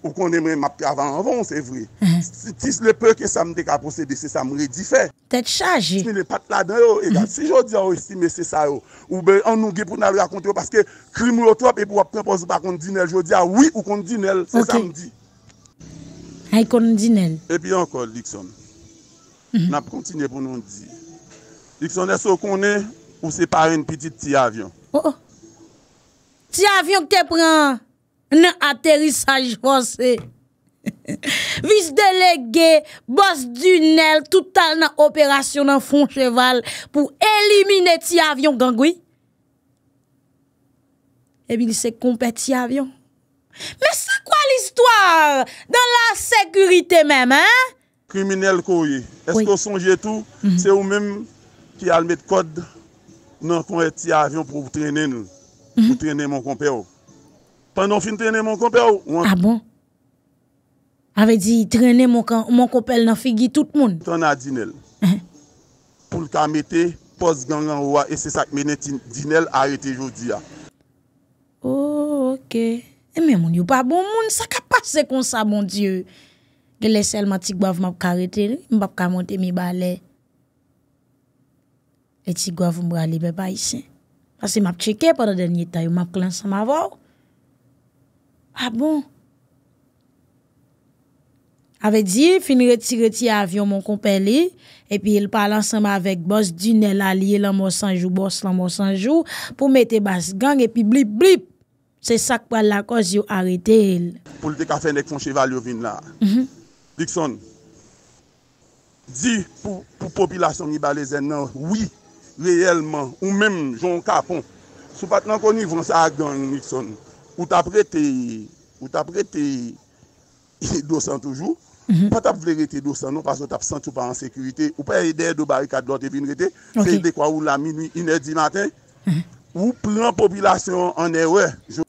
[SPEAKER 2] Ou kon emre map ki avan avan, se vre. Tis le pe ke samde ka posebe, se sa mre di fe. Tete chaje. Si e jodi an ou istime se sa ou. Ou be an nouge pou nan lakonte ou. Paske krim ou lotrop e pou wap prepozou pa konti dinel. Jodi a oui ou konti dinel. Se sa mdi.
[SPEAKER 1] A yi konon dinel.
[SPEAKER 2] E pi an kol Likson. Nap konti ne pou non di. Likson e so konen ou se pare yon petit ti avyon.
[SPEAKER 1] Oh oh. Ti avyon ki te pren a. nan aterisaj fosè. Vis delege, bos dunel, toutal nan operasyon nan fon cheval pou elimine ti avyon gangwi. Ebi eh li se kompe ti avyon. Me sa kwa l'histoire dan la sekurite mem, he?
[SPEAKER 2] Kriminel kouye. Esko sonje tou, mhm. se ou mem ki almet kod nan kon e ti avyon pou voutrene nou. Voutrene mhm. moun
[SPEAKER 1] kompe yo. Pendon fin trene mwen kope ou? A ah bon? Ave di trene mwen kope ou nan figi tout moun? Ton a dinel. Uh-huh. Poul ka
[SPEAKER 2] mette, pos gangan wwa esesak menet dinel arete jodi ya. Ah.
[SPEAKER 1] Oh, ok. E eh, men moun yu pa bon moun, sa ka pase kon sa bon diyo. Gele sel matik wav mwen karete, mwen bap kamote mi bale. Eti wav mwen bale beba isen. Asi map cheke pwede denye tayo map klansan ma wav ou? A ah bon? Ave di, fin retire ti avyon mon kompe li, epi el pale ansanma avek bos, dine la liye lan monsanjou, bos lan monsanjou, pou mete bas gang, epi blip blip, se sak pa la koz yo arete el.
[SPEAKER 2] Polite ka fene kfon cheval yo vin la, mhm. Dixon, di pou populasyon ni balèzen nan, oui, leyèlman, ou mèm, joun kapon, sou pat nan koni vonsak dan, Dixon, Ou tap rete dosan toujou, pa tap vle rete dosan nou, pas non, ou tap sentou pa an sekurite. Ou pa e dekwa ou la minu, iner di maten, ou plan popilasyon an ewe.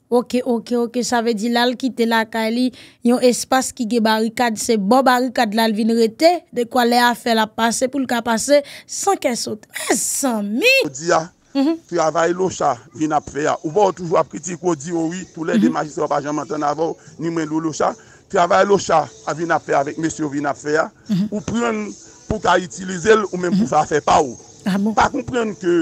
[SPEAKER 1] Ok, ok, ok, sa ve di lal ki te bon la ka li, yon espas ki ge barikad, se bon barikad lal vin rete, dekwa le afe la pase pou l ka pase, san ke sote, eh, san mi! O
[SPEAKER 2] di a! Travay mhm. locha vin ap fè ya Ou bon toujou ap kritik ou di oh oui Tou lè mhm. de magis wap ajan mantan avò Ni men lou locha Travay locha a vin ap fè ya Ou pren pou ka itilize l Ou men pou mhm. fa a fè pa ou Pa komprenn ke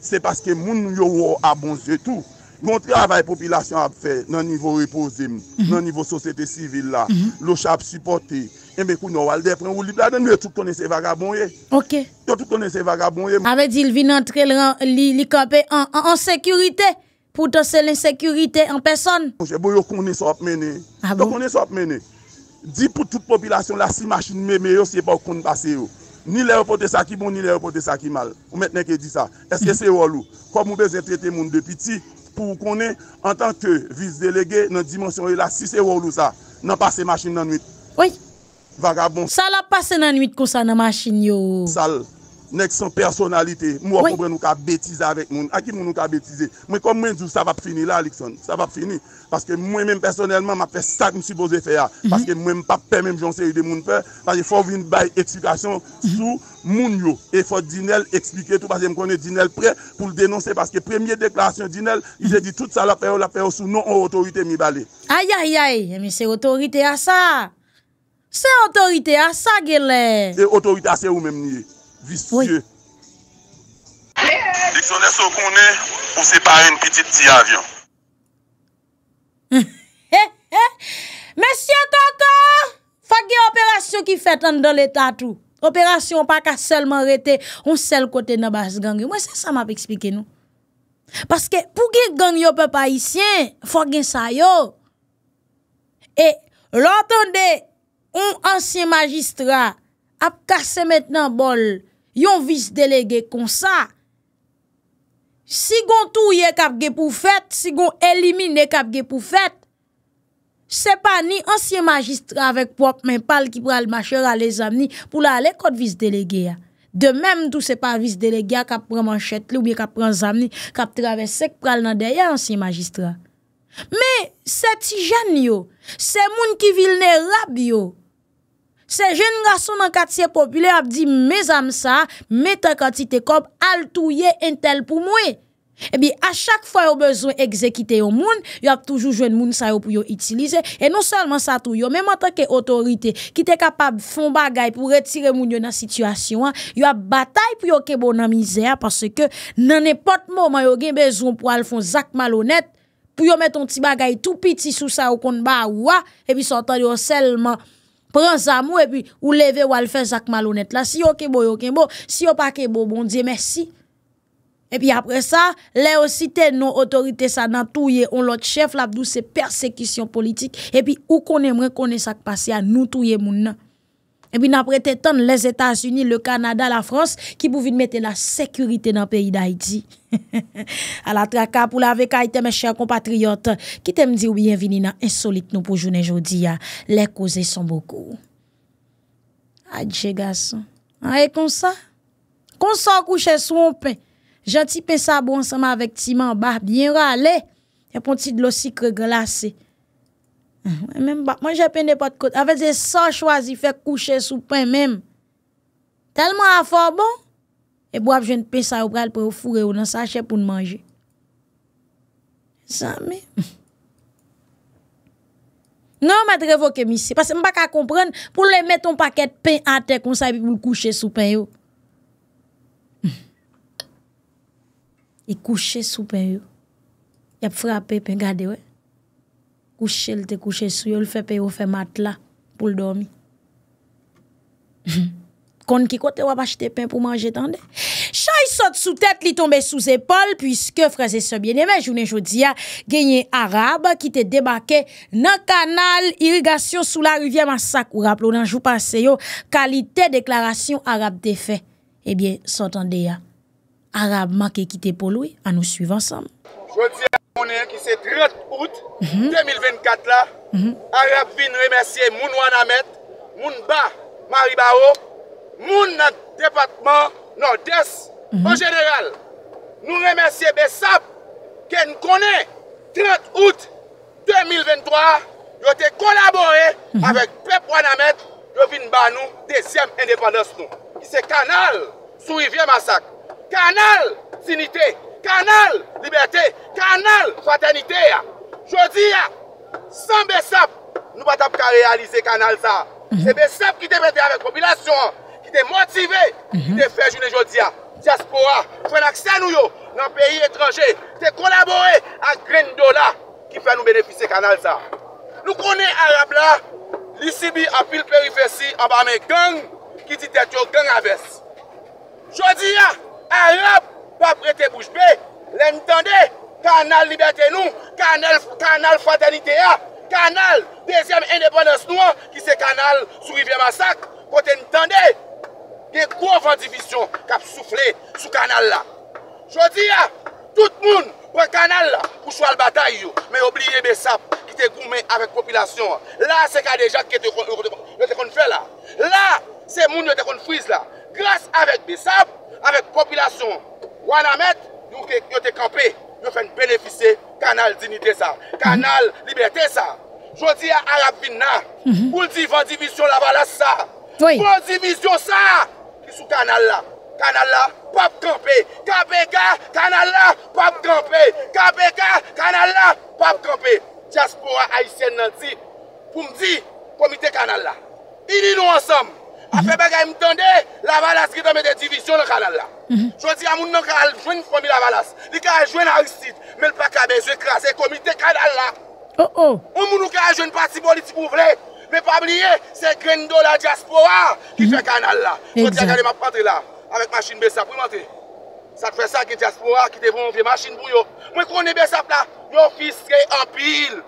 [SPEAKER 2] Se paske moun nou yo wò a bon zè tou Kon travay popilasyon ap fè Nan nivou repozim Nan nivou sosete sivil la Locha ap supporte et eh bien, quand on va le prendre, on va le tout connaît ces vagabonds. Eh. Ok. Yo, tout connaît ces vagabonds. Eh.
[SPEAKER 1] Avec ah, dit, il vient entrer il est en, en, sécurité. Pourtant, c'est l'insécurité en personne.
[SPEAKER 2] Je ah bon, on est sorti mené. Ah bon? On est sorti mené. Dis pour toute population, là, si machine mais mais c'est pas qu'on passe. Ni les reporters ça qui bon, ni les reporters ça qui mal. Ou maintenant qui dit ça. Est-ce que c'est relou? Comme on besoin de traiter monde de petit pour qu'on ait, en tant que vice-délégué, dans dimension, là, si c'est relou ça, n'en passe machine dans la nuit. Oui vagabond.
[SPEAKER 1] Ça l'a passé dans la nuit comme ça dans machine yo. Sale. Nek sans
[SPEAKER 2] personnalité. Moi, comprends pas nous ka bêtise avec nous. A qui a nous ka bêtiser? Moi, comme moi, ça va finir là, Alexandre. Ça va finir. Parce que moi-même, personnellement, m'a fait ça que je suis supposé faire. Mhm. Parce que moi-même, pas permettre même série de mon peur. Parce qu'il faut une explication mhm. sur mon yo. Et faut Dinel expliquer tout. Parce que je connais Dinel prêt pour le dénoncer. Parce que première déclaration Dinel, il a dit tout ça, la fait, la paix, sous non autorité, mi balé.
[SPEAKER 1] Aïe, aïe, aïe. Mais c'est autorité à ça. Se otorite a sa ge lè.
[SPEAKER 2] E otorite a se ou mèm niye. Vis fie. Dik sonè sou kounè, ou se pare yon piti piti avyon.
[SPEAKER 1] Mèsyè tato, fò gè operasyon ki fèt an dan lè tatou. Operasyon pa ka selman rete ou sel kote nan bas gangyo. Mwen se sa map ekspike nou. Paske pou gè gangyo pe paisyen, fò gen sa yo. E lòtonde, On ansyen magistra ap kase metnen bol yon vis delege kon sa. Si gon tou ye kap ge pou fet, si gon elimine kap ge pou fet, se pa ni ansyen magistra avek pop men pal ki pral mache rale zamni pou la alekot vis delege ya. De mem tou se pa vis delege ya kap pran manchet li ou bi kap pran zamni kap travesek pral nan deye ansyen magistra. Me se ti jan yo, se moun ki vilne rab yo, Se jen nga son nan katiye popule ap di, me zan sa, me tan kati te kop, al touye entel pou mwen. Ebi, a chak fwa yo bezon ekzekite yo moun, yo ap toujou jen moun sa yo pou yo itilize, e non salman sa tou yo, menman tan ke otorite, ki te kapab fon bagay pou retire moun yo nan situasyon, yo ap batay pou yo kebonan mizè, parce ke nan nepot mou man yo gen bezon pou al fon zak malonet, pou yo meton ti bagay tou piti sou sa yo kont ba wwa, ebi sa otan yo selman, Pren sa mou e pi ou leve walfen sak malonet la. Si yo kebo yo kebo, si yo pa kebo bon diye mersi. E pi apre sa, le osite non otorite sa nan touye on lot chef la pou se persekisyon politik. E pi ou konen mwen konen sak pase a nou touye moun nan. Ebi nan prete ton les Etats-Unis, le Kanada, la Frans, ki pou vin mette la sekurite nan peyi d'Haïti. A la traka pou la vek a ite men chèr kompatriyot, ki tem di ou bienvini nan insolite nou pou jounen jodi ya, le koze son boko. Adjè gaso, an ah, e konsa? Konsa kouche swon pen, jan ti pen sa bou ansama vek ti man barb, yon rale, yon pon ti d'lo sikre glasey. Mwen jè pen de pat kote. Avè zè san chwazi fè kouche sou pen mèm. Telman anfor bon. E bo ap jèn pen sa ou bral pou ou fure ou nan sa chè pou nou manje. Zame. Non mwen drevo ke misi. Mwen baka kompren pou lè met ton paket pen anter kon sa bi e pou kouche sou pen yo. E kouche sou pen yo. Yèp frape pen gade wè. Ou chel te kouche sou yo, l fè pe yo fè matla pou l dormi. Kon ki kote wap achete pen pou manje tende. Chay sot sou tet li tombe sou zepol, pwiske freze se biene. Men, jounen jodi ya, genye arabe ki te debake eh nan kanal irigasyon sou la rivye masak ou rapplo nan joupan se yo, kalite deklarasyon arabe te fe. Ebyen, sotan de ya, arabe manke ki te poloui, an nou suivan sam.
[SPEAKER 2] On est qui c'est 30
[SPEAKER 3] août 2024 là Arab vient remercier moun Mounba, moun ba Maribaro, moun notre Nous Nord-Est, mhm. général Nous remercions Bessab qui nous connaît 30 août 2023, yo te collaboré avec pep wana met, yo vin ba nou, nous. independans nou. Ki se massacre, sou rivye kanal liberté, kanal fraternité. Jodi, san besap, nou bat ap ka realize kanal sa. Mhm. Se besap ki te prete avèk populasyon, ki te motive, ki mhm. te fè jounè jodi, diaspora, fwen ak sè nou yo nan peyi etranjè, te kolaborè ak gren do la, ki fè nou benefise kanal sa. Nou konè Arab la, lisi bi apil perifersi, abame gang ki ti tètyo gang avès. Jodi, Arab, pa prete bouche be, le nitande, kanal Liberté Nou, kanal Fraternité A, kanal Dezièm Indépendence Nou, ki se kanal Souivier Massac, kote nitande, gen koufantifisyon kap soufflé sou kanal la. Chodi ya, tout moun, pre kanal la, kouchou al batay yo, me oubliye Besap, ki te goumen avèk popilasyon. La, se ka deja ki te kon fè la. La, se moun yo te kon fwiz la. Gras avèk Besap, avèk popilasyon, Wanamet, yon te kampe, yon fen benefise kanal dinite sa, kanal mhm. liberte sa. Jodi a Arab vinna, mhm. pou l di van divisyon la balas sa. Van divisyon sa, ki sou kanal la. Kanal la, pap kampe. Kampe ga, kanal la, pap kampe. Kampe ga, kanal la, pap kampe. Jaspo a Aisyen nan di, pou mdi, komite kanal la. Ini nou ansam. Afe mhm. bagay mtande, Lavalas gri dame de divisyon nan kanal la. Mhm. Jodi amoun nan kanal jwen Fromi Lavalas, li ka jwen aristit, men lpaka ben zwe kras, e komite kanal la. Oh, oh. Ou moun nou ka jwen pati boli ti pou vle, men pabliye, se Grendola Diaspora ki mhm. fwe kanal la. Mwen diya gade map patre la, avek masin besap, ou mante? Sa fwe sa Grendola Diaspora ki te von vwe masin bou yo? Mwen kone besap la, yon fis kre yon pil.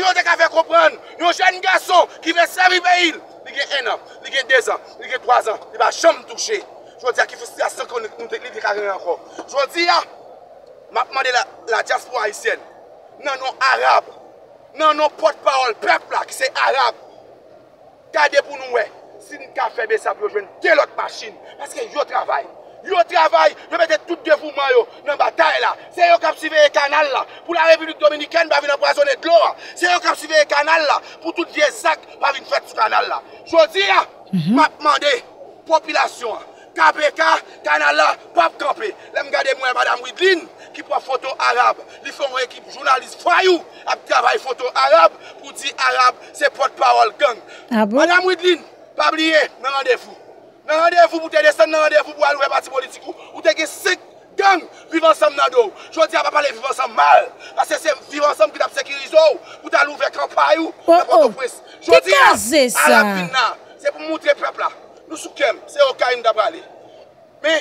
[SPEAKER 3] Yon te ka fwe kompran, yon jen gason ki ve sari be il. Li gen en an, li gen dez an, li gen twaz an, li ba chanm touche. Jwa di a ki fustre a sen kon li di karen an kon. Jwa di a, mapman de la diaspora Haitien, nan nou Arab, nan nou potpawol pep la ki se Arab. Kade pou nou we, si n ka febe sa brojwen, ke lot pashin, paske yo travay. Yo travay, yo mette tout defu mayo nan batay la. Se yo kapsiveye kanal la, pou la Republik Dominikene bavine apwazone dlo a. Se yo kapsiveye kanal la, pou tout diye sak bavine fete sou kanal la. Chosi a, mhm. map mande, popilasyon a. Kpk, kanal la, papkampi. Lem gade mwen Madame Wiglin, ki po foto Arab. Li fonwe ki jounalize fwayou, ap travay foto Arab, pou di Arab se potpawol gang. Ah bon? Madame Wiglin, pabliye, me mande fou. nan randevou pou te dese nan randevou pou alou repati politikou ou te ge sik geng vivansam nan do jodi ap ap pale vivansam mal pase se vivansam ki tap seki rizou ou ta louve kampayou jodi ap alapin nan se pou moutre pepla nou soukem se okay nou dabra li mi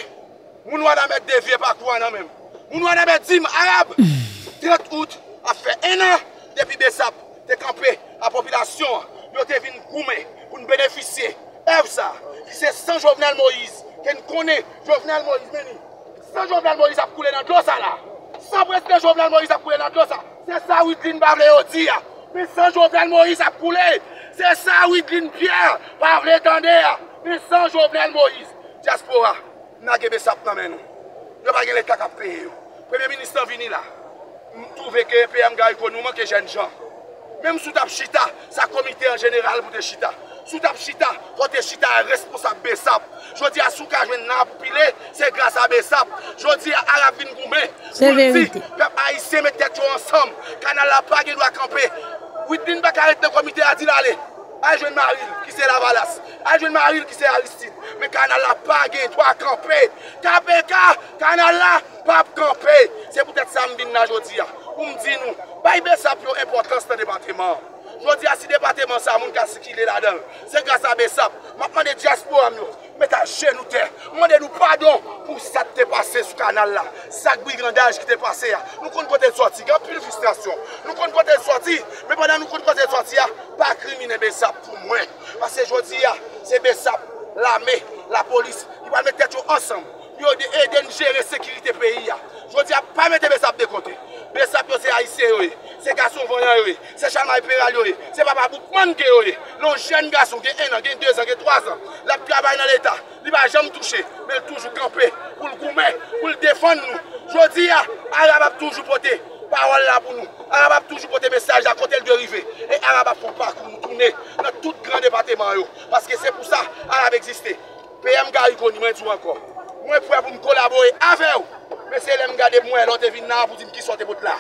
[SPEAKER 3] moun wadame devye pa kouan nan men moun wadame dim arab 30 out a fe ena depi besap te kampe a popilasyon yo te vin koume pou nbenefisye ev sa Ki se San Jovenel Moïse Ken kone Jovenel Moïse meni San Jovenel Moïse ap koule nan glosa la San wè se San Jovenel Moïse ap koule nan glosa Se sa Ouidlin Bavle Odi San Jovenel Moïse ap koule Se sa Ouidlin Pierre Bavle Tandè San Jovenel Moïse Diaspora, nagebe sap nan meni Nagebe le kakapè Pwede minister vini la Mtouve ke epèm ga ekonouman ke jen jan Mèm sou tap chita Sa komite en general pou te chita Sout ap chita, kote chita, respos ap besap. Jodi asou ka jwen nan ap pile, se grasa besap. Jodi a arap vin goume, jodi pep aise mette tyo ansam, kanal la pa gen dwa kampe. Ouidin bak a lette komite a dilale, a jwen maril ki se la valas, a jwen maril ki se a ristin. Men kanal la pa gen dwa kampe, kampe ka, kanal la pa kampe. Se pou tete sa m vin nan jodi a, ou m di nou, bay besap yo importan se te debate man. Jodi a si depate man sa moun kasi ki le la den, se grasa Besap, ma pande diaspo amyot, metan chen nou ten, mwande nou padon pou sa te pase sou kanal la. Sak bi grandaj ki te pase ya, nou kon kote de soti, gapi de frustrasyon, nou kon kote de soti, me padan nou kon kote de soti ya, pa krimine Besap pou mwen. Pase jodi ya, se Besap, la me, la polis, yi pa mwen tet yo ansan, yi yo de eden jere sekirite peyi ya, jodi ya pa mwen te Besap de kote. Be sape yo se aise yo e, se gason vanyan yo e, se chanman e peral yo e, se baba koukman gen yo e, lon jen gason gen en an, gen deux an, gen trois an, la piyabay nan l'Etat, li ba jen m touche, me l toujou kampe, pou l koume, pou l defonde nou. Jodi ya, araba pou toujou pote, parol la pou nou, araba pou toujou pote, mesaj la kote l derive, e araba pou pakou nou toune, l tout grand debateman yo, paske se pou sa arabe egziste. Pem gariko ni menjou anko. Mwen pwè pou m kolaborè avè ou, mwen se lè m gade mwen lò te vin nan, pou din ki sote bote la.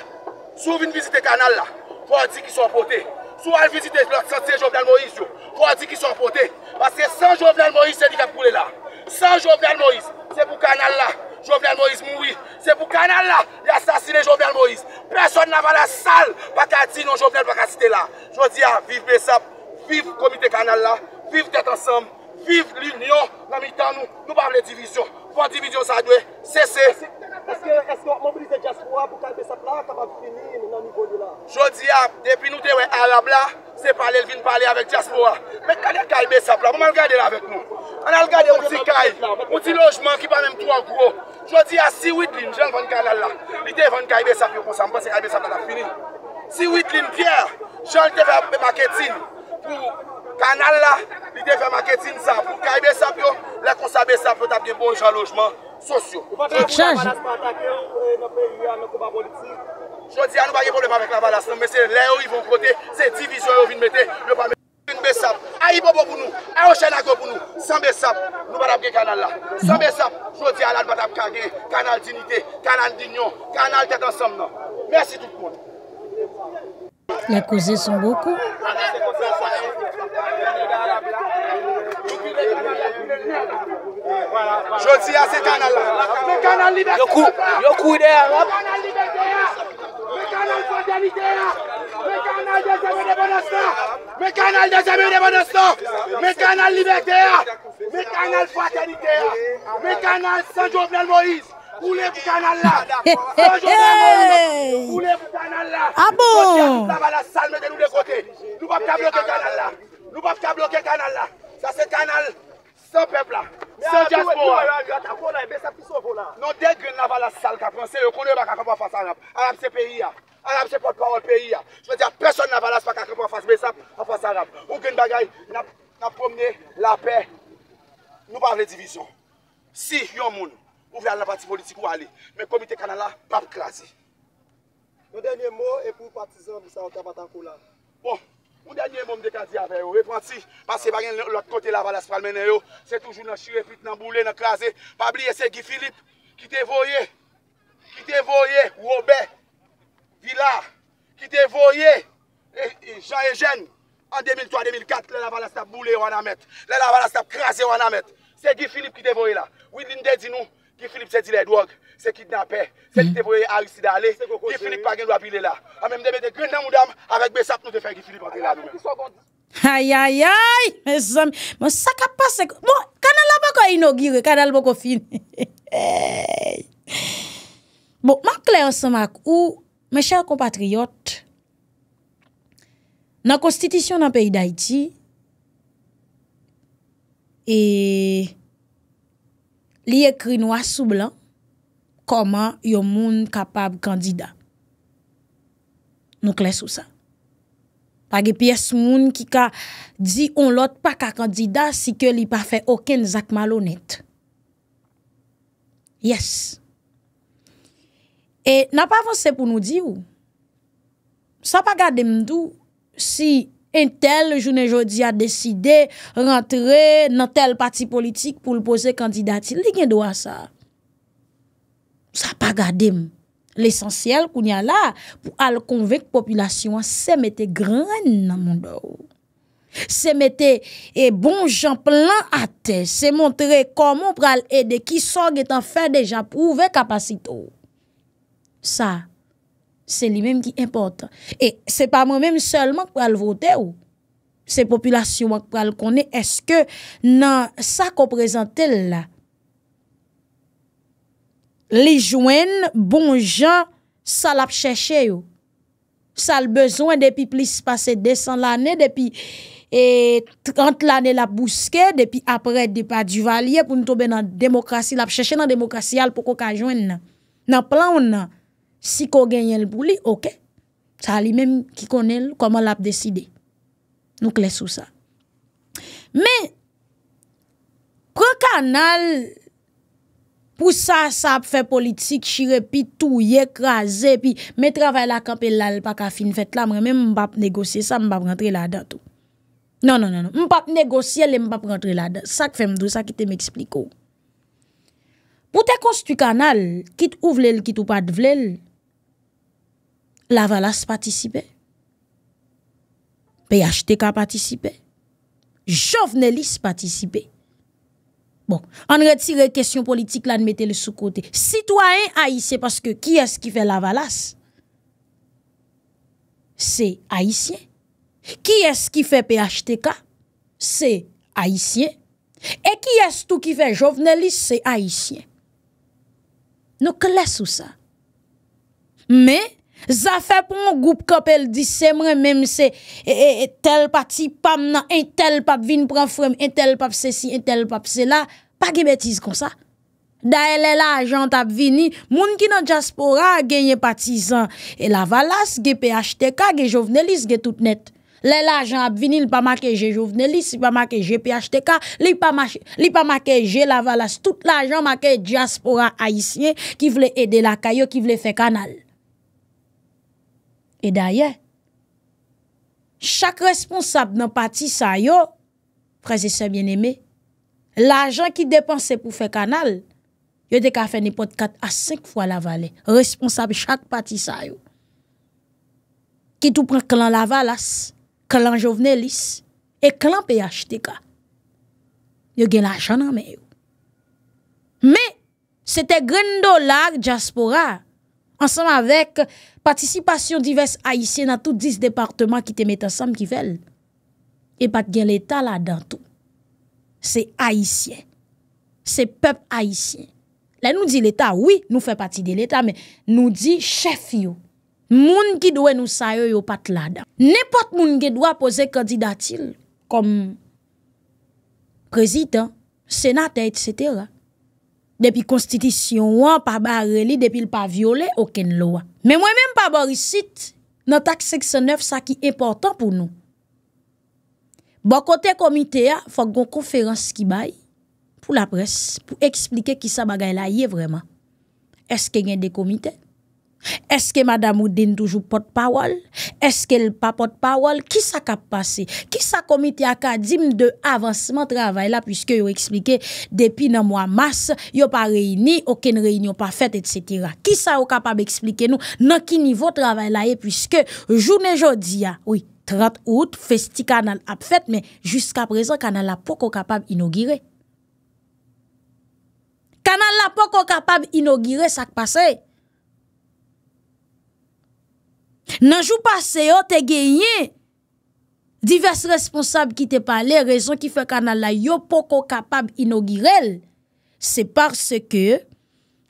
[SPEAKER 3] Sou vin vizite kanal la, pou an di ki sote pote. Sou an vizite lò ki sote se Jovenel Moïse yo, pou an di ki sote pote. Baske san Jovenel Moïse se di kèp pou lè la. San Jovenel Moïse, se pou kanal la, Jovenel Moïse moui. Se pou kanal la, y asasine Jovenel Moïse. Pèson nan valla sal, baka ti nou Jovenel baka sitè la. Jou di a, viv besap, viv komite kanal la, viv tèt ans Pwantivizyon sa dwe, se se. Eske mwen brite Djaspoa pou kalbe sapla, tabak finin nan nivou di la? Jodi a, depi nou te we Arab la, se pale vin pale avek Djaspoa. Mwen kalbe sapla, mwen al gade la vek nou. An al gade, mwen ti kay, mwen ti lojman ki pa menm tou an gro. Jodi a, si witlin, jen van kanal la, li te van kalbe sapla yo, sampe se kalbe sapla tab finin. Si witlin, pier, jen te fe maketin, pou kanal la, li te fe maketin sa, pou kalbe sapla, sa besap fote ap gen bonj alojman sosyo. E, jodi an nou bagye problem avek la balas nou mese le yo yon kote, se divizyon yo vin mette yo pa men besap. A yon bobo pou nou, a yon chenakou pou nou san besap nou bagye kanal la. San besap jodi an nou bagye kanal dinite, kanal dinyon, kanal ket ansam nan. Mersi tout moun.
[SPEAKER 1] Lekouzi Sumboukou
[SPEAKER 3] Mwen kanal Libekte, mwen kanal Faternite, mwen kanal Dezeme de Bonesta, mwen kanal Libekte, mwen kanal Faternite, mwen kanal Sanjoubnel Moiz, oule pou kanal la!
[SPEAKER 4] Sanjoubnel Moiz, oule
[SPEAKER 3] pou kanal la! Mwoti anou tavan la salme de nou de kote, nou pa fika blokye kanal la, nou pa fika blokye kanal la, sa se kanal se pepla. Sanjas mwa. Ya, mwen angrat akon la, e besap kiso vola. Non den gen navalas sal ka pranse, yo konen baka kakon pa fasa Arab. Arab se peyi ya. Arab se potpawol peyi ya. Jwen diya, preson navalas pa kakon pa fasa besap, pa fasa Arab. Ou gen bagay nap promene la pe. Nou pa avle divizyon. Si yon moun, ou vle al napati politik ou ali. Men komite kanala, pap krasi. Non denye moun, epou patizan, mwen sa otavatan kolan. Bon. Un danyen moun de kazi ave yo, repwant si, pase bagen l ot kote la valas pralmene yo, se toujou nan shirepit, nan boule, nan kaze, pa bliye se Gifilip, ki te voye, ki te voye, woube, vila, ki te voye, jan e jen, an 2003-2004, la valas tap boule wana met, la valas tap kaze wana met, se Gifilip ki te voye la, ou linde di nou, Gifilip se di le dwag. Se kid na pe, se li te mm. voye a usi da le, Gifinik e pa gen wapile la. A men mde mde gen nan mdame, Awek besap nou te fe Gifinik pa gen la.
[SPEAKER 1] Ay ay ay, Mwen sakap pa sek, Mwen kanan la bako inogire, Kanan la bako fin. Mwen kle ansan mak ou, Mwen chan kompatriyot, Nan konstitisyon nan peyi da iti, E... Li ekri nou asou blan, Koman yon moun kapab kandida? Nou kles ou sa. Page piyes moun ki ka di on lot pa ka kandida si ke li pa fe oken zak malonet. Yes. E nan pa avanse pou nou di ou. Sa pa gade mdou si entel jounen jodi a deside rentre nan tel pati politik pou l'pose kandida ti. Ndi gen do a sa a? Sa pa gade m, l'esensyel koun ya la pou al konvek populasyon an se mette gran nan moun do. Se mette e bon jan plan ate, se montre koman pral ede ki son getan fe deja pou ve kapasito. Sa, se li menm ki importan. E se pa mwen menm selman pral vote ou, se populasyon an pral kone, eske nan sa ko prezante l la. Li jwen, bon jan, sa l ap chèche yo. Sa l bezwen depi pli se pase 200 l anè, depi 30 e, l anè l ap bouske, depi apre depa du valye pou nou tobe nan demokrasi. L ap chèche nan demokrasi al pou koka jwen nan. Nan plan nan. Si ko genyen l boulè, ok. Sa li menm ki konel koman l ap deside. Nou klesou sa. Men, kwa ka nan... Ou sa sa ap fe politik, chire, pi tou yek, raze, pi me travay la kape lal, pa ka fin fet la, mremen mbap negosye sa, mbap rentre la da, tou. Non, non, non, non, mbap negosye le mbap rentre la da. Sa k fe mdou, sa ki te m ekspliko. Pou te konstu kanal, kit ou vlel, kit ou pa dvlel, la vala se patisipe. Pe yache te ka patisipe. Jovneli se patisipe. Bon, an re tirè kèsyon politik la n mette le sou kote. Sitwaen haïsye, paske ki es ki fè la valas? Se haïsye. Ki es ki fè PHTK? Se haïsye. E ki es tou ki fè jovnelis? Se haïsye. Nou kles ou sa? Me, za fè pou moun goup kope el disemre, mèm se e, e, e, tel pati pam nan, en tel pap vin pran frèm, en tel pap se si, en tel pap se la, pa ge betiz kon sa. Da e lè la ajant ap vini, moun ki nan diaspora genye patisan, e la valas, ge pHTK, ge jovnelis, ge tout net. Lè la ajant ap vini, li pa makeje jovnelis, li pa makeje pHTK, li pa makeje la valas, tout la ajant makeje diaspora aisyen, ki vle ede la kayo, ki vle fe kanal. E daye, chak responsab nan patisan yo, prese se mjen eme, L'ajan ki depanse pou fè kanal, yo dek a fè nipot kat as 5 fwa la valè, responsab chak pati sa yo. Ki tou pran klan la valas, klan jovnelis, e klan PHTK. Yo gen l'ajan anmen yo. Me, se te grendolak diaspora, ansanm avèk, patisipasyon divers aisyen nan tout 10 departman ki te met ansanm ki vel. E pat gen l'Etat la dantou. Se aisyen. Se pep aisyen. La nou di l'Etat, oui, nou fe pati de l'Etat, men nou di chef yo. Moun ki dwe nou saye yo pat la dan. Nepot moun ki dwe apose kandidatil, kom prezitan, senate, etc. Depi konstitisyon wan, pa bareli, depi l'pa viole, oken lowa. Men mwen men pa borisit, nan tak seksyon 9 sa ki e portan pou nou. Bon kote komite a, fok gon konferans ki bay pou la pres, pou eksplike ki sa bagay la ye vreman. Eske gen de komite? Eske Madame Oudine toujou potpawol? Eske l pa potpawol? Ki sa kap pase? Ki sa komite akadim de avansman travay la pwiske yon eksplike depi nan mwa mas, yon pa reyni, oken reyni yon pa fet, etc. Ki sa yon kapab eksplike nou nan ki nivou travay la ye pwiske jounen jodi a, ah, wik. 30 out, festi kanal ap fet, men, jiska prezon, kanal la poko kapab inogire. Kanal la poko kapab inogire sak pase. Nanjou pase yo, te genye, divers responsab ki te pale, rezon ki fe kanal la yo poko kapab inogirel, se parce ke,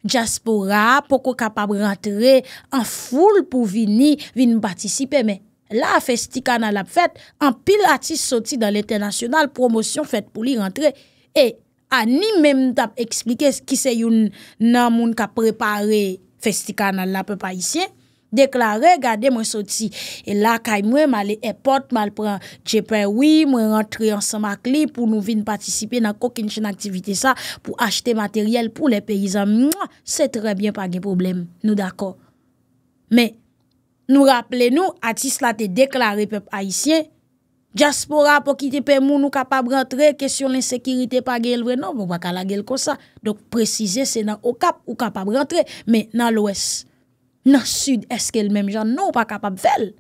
[SPEAKER 1] Djaspora poko kapab rentre, an foul pou vini vin patisipe men. la festika nan lap fet, an pil atis soti dan l'internasyonal promosyon fet pou li rentre, e, an ni mem tap eksplike ki se yon nan moun ka prepare festika nan lap pa isye, deklare, gade mwen soti, e la kay mwen mali epot, mali pren, jepen, wi, mwen rentre ansan mak li, pou nou vin patisipe nan kokinshin aktivite sa, pou achete materyel pou le peyizan, mwen, se trebyen pa gen problem, nou dako. Me, Nou rappele nou, atis la te deklare pep haisyen, diaspora pou ki te pe moun ou kapab rentre, kesyon l'insekiritè pa gel vre non, pou baka la gel konsa. Dok precize se nan okap ou kapab rentre, men nan l'ouest, nan sud, eske l'mem jan non ou pa kapab fel.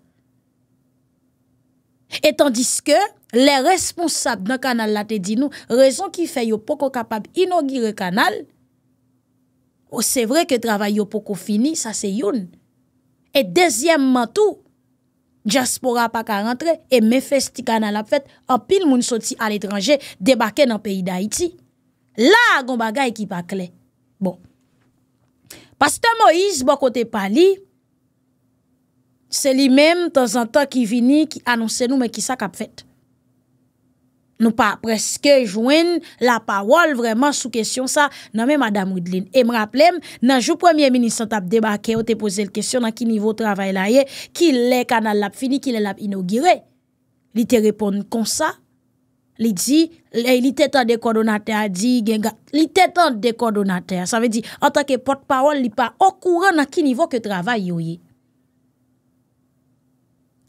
[SPEAKER 1] Etandiske, le responsab nan kanal la te di nou, rezon ki fe yo poko kapab inogire kanal, ou oh, se vre ke travay yo poko fini, sa se youn. E dezyemman tou, Djaspora pa ka rentre, e me festi ka nan la pfet, an pil moun soti al etranje, debake nan peyi da iti. La, gom bagay ki pa kle. Bon. Pastor Moïse, bo kote pali, se li men, tan zan tan ki vini, ki anonsen nou men ki sa ka pfet. Nou pa preske jwen la pawol vreman sou kesyon sa, nanme Madame Rydlin. E mraplem, nanjou Premier Ministre an tap debake, o te pose l kesyon nan ki nivou travay la ye, ki le kanal lap fini, ki le lap inogire. Li te repon kon sa, li di, eh, li tetan dekordonate a di, li tetan dekordonate a, sa ve di, an tanke pot pawol li pa okouran nan ki nivou ke travay yo ye.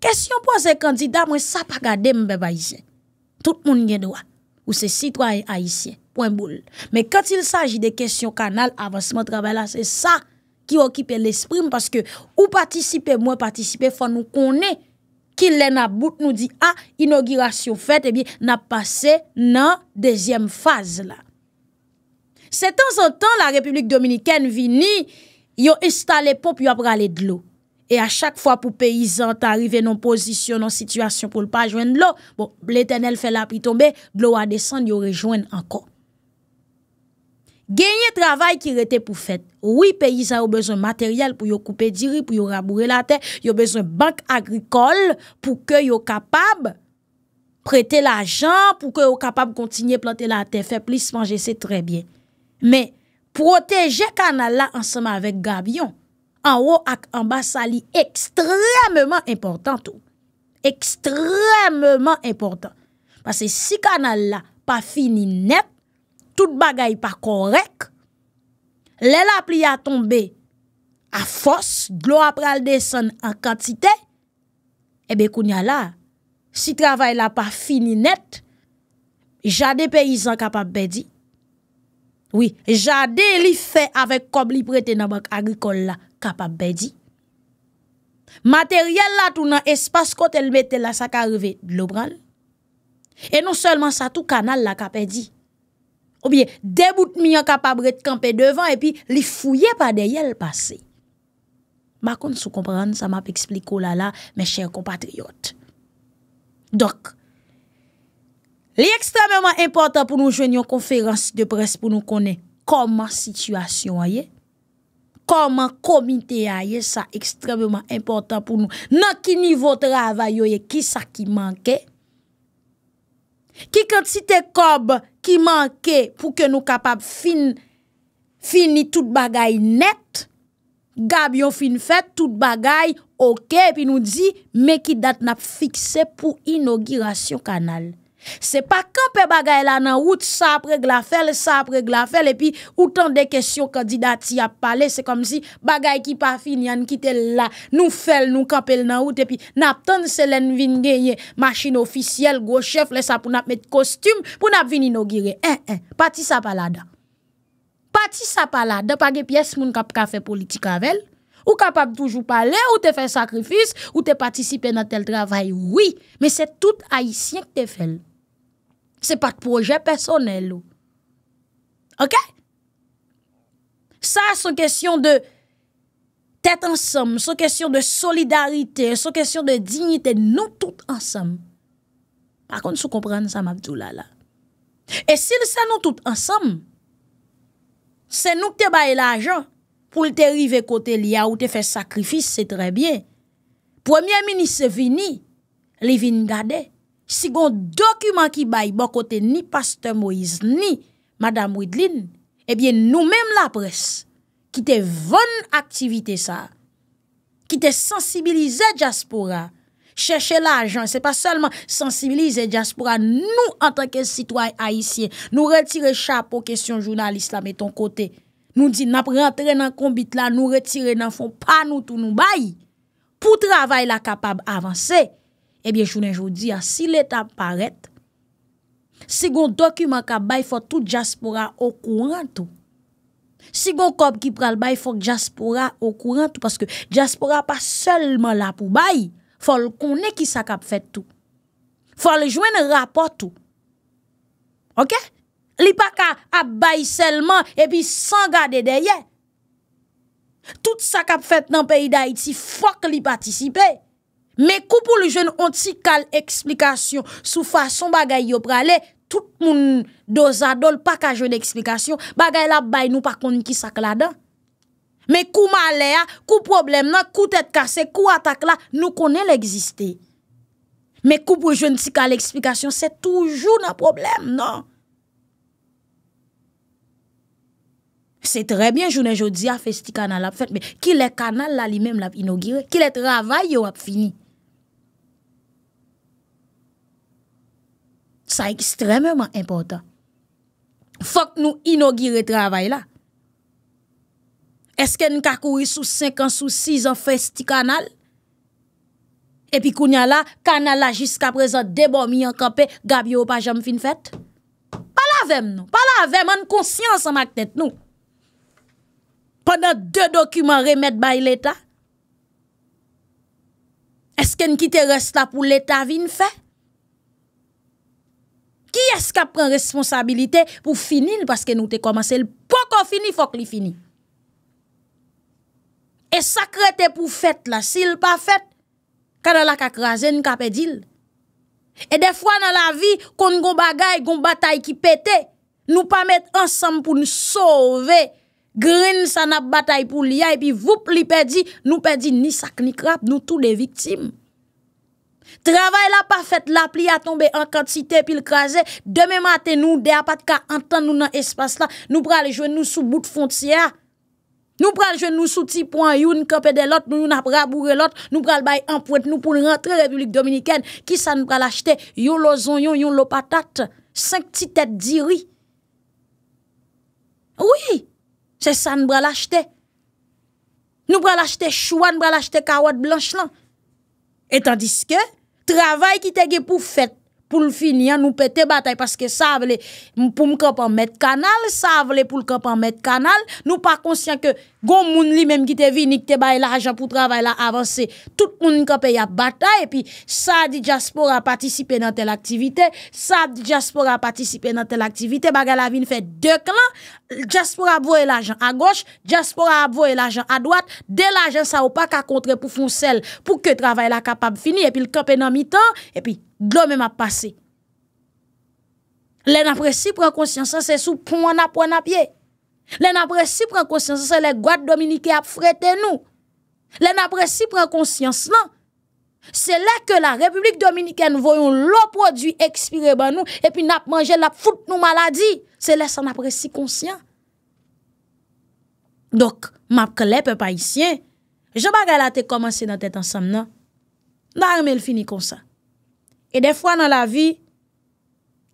[SPEAKER 1] Kesyon po zekan di, damwe sa pa gade mbe ba yi jen. tout moun gen doan, ou se sitwa ayisyen, poin boule. Men ket il saji de kesyon kanal, avansman trabay la, se sa ki wakipe l'esprim, paske ou patisipe, mwen patisipe, fon nou konen, ki lè na bout nou di, a, ah, inaugirasyon fèt, ebi, eh na pase nan dezyem faz la. Se tan san tan, la Republik Dominikèn vini, yo istale pop, yo apra ale dlo. E a chak fwa pou peyizan ta arrive non posisyon, non situasyon pou l pa ajwen l o, bon, l etenel fè la pi tombe, l o a desan, yo rejwen anko. Genye travay ki rete pou fèt. Ou, peyizan yo bezon materyal pou yo koupe diri, pou yo raboure la te, yo bezon bank agrikol pou ke yo kapab prete la jan, pou ke yo kapab kontinye plante la te, fè plis manje, se tre bie. Me, proteje kanal la ansama avèk Gabion. anwo ak amba sa li ekstrememan important ou. Ekstrememan important. Pase si kanal la pa fini net, tout bagay pa korek, lè la pli a tombe a fos, glou apral deson an kantite, ebe eh kounya la, si travay la pa fini net, jade pe yizan kapap pe di. Oui, jade li fe avèk kom li prete nan bank agrikol la. ka pa bè di. Materyèl la tou nan espas kote l mette la sa ka revè d'lo bran. E non sèlman sa tou kanal la ka pe di. Ou biye, debout mi an ka pa bret kampe devan, e pi li fouye pa deyèl pase. Ma kon sou kompran, sa ma pe ekspliko lala, me chèr kompatriot. Dok, li ekstremèman impotant pou nou jwen yon konferans de pres pou nou konè koman situasyon a ye. Koman komite a ye, sa ekstrememan important pou nou. Nan ki nivou travay yo ye, ki sa ki manke? Ki kantite kob ki manke pou ke nou kapap fin ni tout bagay net, gab yon fin fet, tout bagay, ok, pi nou di, me ki dat nap fikse pou inogirasyon kanal. Se pa kape bagay la nan wout, sa preg la fel, sa preg la fel, epi outan de kesyon kandidati ap pale, se kom si bagay ki pa fin yan kite la, nou fel, nou kape la nan wout, epi nap ton selen vin genye, machin ofisiyel, gochef, lesa pou nap met kostyum, pou nap vin inogire. En, eh, en, eh, pati sa pala da, pati sa pala da, page piyes moun kap kafe politika vel, ou kap ap toujou pale, ou te fe sakrifis, ou te patisipe nan tel travay, oui, men se tout haisyen ke te fel. Se pat proje personel ou. Ok? Sa son kesyon de tèt ansem, son kesyon de solidarite, son kesyon de dignite, nou tout ansem. Par kon sou kompren sa ma vzoula la. E sil sa nou tout ansem, se nou k te baye la jan pou l te rive kote liya ou te fè sakrifis, se tre bie. Premier ministre vini, li vini gadey. Si gon dokumen ki bayi bon kote ni Pastor Moïse ni Madame Ouidlin, ebyen nou menm la pres, ki te ven aktivite sa, ki te sensibilize Diaspora, chèche la ajan, se pa selman sensibilize Diaspora, nou an tanke sitwoy haisyen, nou retire cha po kesyon jounalis la meton kote, nou di nap rentre nan kombit la, nou retire nan fon pa nou tou nou bayi, pou travay la kapab avanse, Ebyen, jounen, joun di ya, si let ap paret, si gon dokumen ka bay, fò tout jaspura okou rentou. Si gon kop ki pral bay, fò jaspura okou rentou. Paske jaspura pa selman la pou bay, fò l konen ki sa kap fèt tou. Fò l jwen rapotou. Ok? Li pa ka ap bay selman, epi sanga de deye. Tout sa kap fèt nan peyi da iti, fòk li patisipe. Mè kou pou lè joun an ti kal eksplikasyon sou fason bagay yo pralè, tout moun dozadol pa ka joun eksplikasyon, bagay la bay nou pa kon ki sak la dan. Mè kou malè a, kou problem nan, kou tèt kase, kou atak la, nou konen lè egzistè. Mè kou pou lè joun an ti kal eksplikasyon, se toujou nan problem nan. Se trè bè joun en joudi a fe sti kanal ap fèt, mè ki lè kanal la li mèm ap inogire, ki lè travay yo ap finit. Sa ekstrememan impotant. Fok nou inogire travay la. Eske nou kakouri sou 5 an, sou 6 an fè sti kanal? Epi kounya la, kanal la jiska prezant debon mi an kapè, gabi ou pa jam fin fèt? Palavem nou, palavem, an konsyans an mak tèt nou. Pendant 2 dokumen remèd bay l'Etat, eske nou kite resta pou l'Etat vin fè? Ki eska pren responsabilite pou finil paske nou te komanse, l pou kon finil fok li finil. E sakre te pou fet la, si l pa fet, kada la kakrazen, ka pedil. E defwa nan la vi, kon goun bagay, goun batay ki pete, nou pa met ansam pou nou sove, grin sanap batay pou liya, epi vup li pedi, nou pedi ni sak ni krap, nou tou de viktim. Travay la pa fèt, la pli a tombe an kantite pil kraze. Deme maten nou de apat ka antan nou nan espas la. Nou pral jwen nou sou bout fontya. Nou pral jwen nou sou ti po an yon kapè de lot. Nou yon ap raboure lot. Nou pral bay an pou et nou pou rentre Republik Dominikèn. Ki sa nou pral achete? Yon lo zonyon, yon lo patat. Sank ti tèt di ri. Ouye, se sa nou pral achete. Nou pral achete chouan, nou pral achete kawad blanche lan. Et an diske... Travay ki tege pou fet pou l'fini an, nou pe te batay paske sa a vle pou l'kop an met kanal sa a vle pou l'kop an met kanal nou pa konsyen ke goun moun li menm ki te vinik te bay l'ajan pou travay la avanse, tout moun l'kop e ya batay, e pi sa di Jaspora patisipe nan tel aktivite sa di Jaspora patisipe nan tel aktivite baga la vin fe dek lan Jaspora abvoye l'ajan a goch Jaspora abvoye l'ajan a doat de l'ajan sa ou pa ka kontre pou fonsel pou ke travay la kapab fini e pi l'kop e nan mitan, e pi glome non. map pase. Le napresi pren konsyansan se sou pou anapou anapye. Le napresi pren konsyansan se le gwa dominike ap frete nou. Le napresi pren konsyansan se le ke la republik dominiken voyon lo prodwi ekspire ban nou epi nap manje lap foute nou maladi. Se le san napresi konsyansan. Dok, map klepe pa isyen, jama gala te komanse nan tet ansam nan. Nan remel fini konsan. E defwa nan la vi,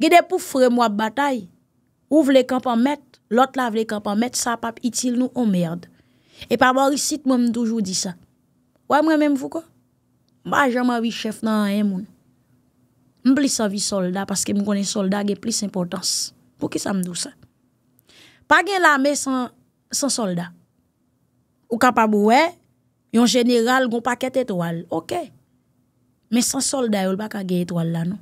[SPEAKER 1] gede pou frem wap batay, ou vle kampan met, lot la vle kampan met, sa pap itil nou o merd. E pa waw risit moun mdoujou di sa. Wè mwen mèm fou kwa? Mwa ajan mwa vi chef nan en moun. Mblis sa vi solda, paske mwen konen solda gè plis importans. Pou ki sa mdou sa? Pa gen la me san solda, ou kapab wè, yon general goun paket eto wal. Ok. Ok. Men san solda yo l baka ge etwal la nou.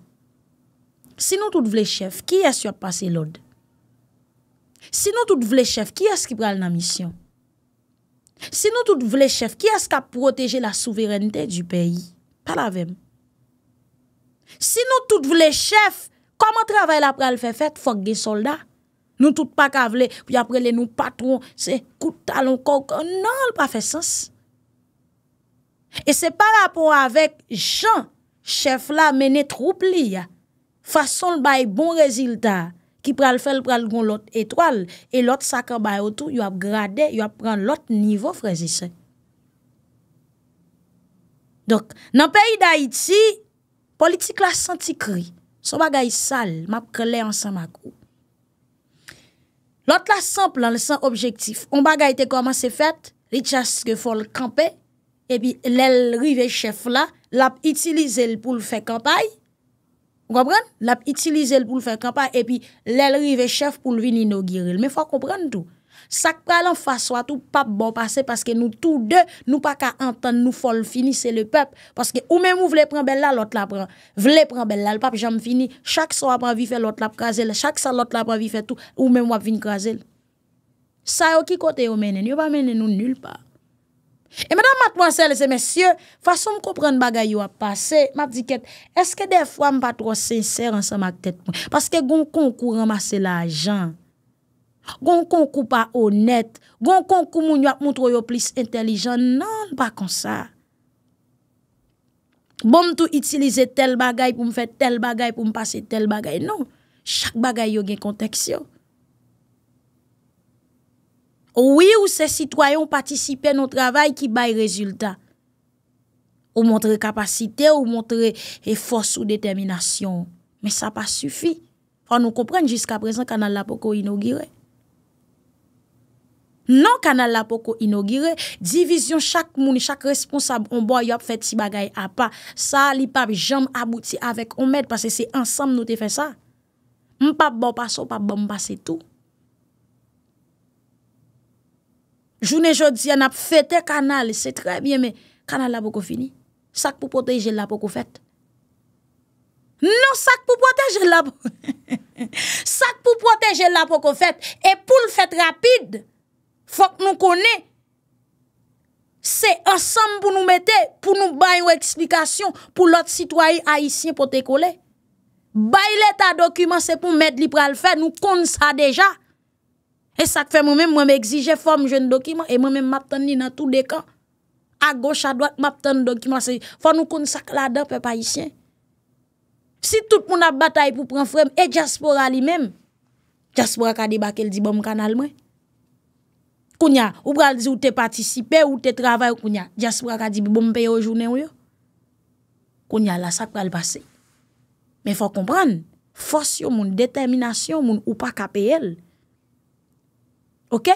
[SPEAKER 1] Si nou tout vle chef, ki es yot pase l od? Si nou tout vle chef, ki es ki pral nan misyon? Si nou tout vle chef, ki es ka proteje la souverenite du peyi? Paravem. Si nou tout vle chef, koman travay la pral fe fet fok ge solda? Nou tout pa ka vle, pou di apre le nou patron se kout talon kokon, nan l pa fe sens. E se pa rapon avek jan, chef la menen troupli ya, fason l bay bon rezilta, ki pral fel pral gon lot etwal, e lot sakar bay otou, yo ap grade, yo ap pran lot nivou frezise. Dok, nan peyi da iti, politik la santi kri, so bagay sal, map krele ansan makou. Lot la san plan, san objektif, on bagay te koman se fet, l itjas ke fol kampe, epi lèl rive chef la, lap itilize l pou l fè kampay, kompran? Lap itilize l pou l fè kampay, epi lèl rive chef pou bon l vin inogiril, men fwa kompran tout. Sak palan fwa swa tout, pap bon pase, paske nou tout de, nou pa ka antan, nou fol fini, se le pep, paske ou men mou vle pran bel la, lot la pran, vle pran bel la, l pap jam fini, chak sa wap an vi fè, lot la pran zel, chak sa lot la pran vi fè tout, ou men mou ap vin kwa zel. Sa yo ki kote yo menen, yo pa menen nou n E mèdam mat mwansè lese, mèsyè, fasyon m koupren bagay yo ap pase, m ap di kèt, eske defwa m pa tro sènsèr an sa m ak tèt mwen? Paske goun konkou ramase la ajan, goun konkou pa onèt, goun konkou moun yo ap moutro yo plis entelijan, nan, pa konsa. Bon m tou itilize tel bagay pou m fè tel bagay pou m pase tel bagay, nan, chak bagay yo gen konteksyon. Ouwi ou se sitwoyon patisipe nou travay ki bay rezultat. Ou montre kapasite, ou montre e fos ou determinasyon. Men sa pa sufi. Fa nou kompren jiska prezen kanal la poko inogire. Non kanal la poko inogire, divizyon chak mouni, chak responsab, on bo a yop fet si bagay a pa, sa li pa bi jam abouti avek, on med pase se ansam nou te fe sa. M pa bo pa so, pa bo m pa se tou. Jounen jodi, an ap fete kanal, se tre bie men, kanal la pou kon fini. Sak pou poteje la pou kon fete. Non, sak pou poteje la pou kon fete. E pou l fete rapide, fok nou konen. Se ansan pou nou mette, pou nou bay ou eksplikasyon, pou lot sitwayi aisyen pou te kole. Bay le ta dokumen, se pou mèd li pral fè, nou kon sa deja. E sak fe mwen men mwen mè exije fòm jèn dokiman, e mwen men map tè nè nan tout dekà. A goch a dòk map tè nè dokiman, se fòm nou kon sak la dòpè pa isyè. Si tout moun ap batay pou pran frem, e diaspora li men, diaspora ka di bakèl di bom kanal mwen. Kounya, ou pral di ou te patisipe, ou te travèl kounya, diaspora ka di bom pe yo jounè ou yo. Kounya la sak pral basè. Men fò kompran, fòs yo moun, determinasyon moun, ou pa kapè el. Ok,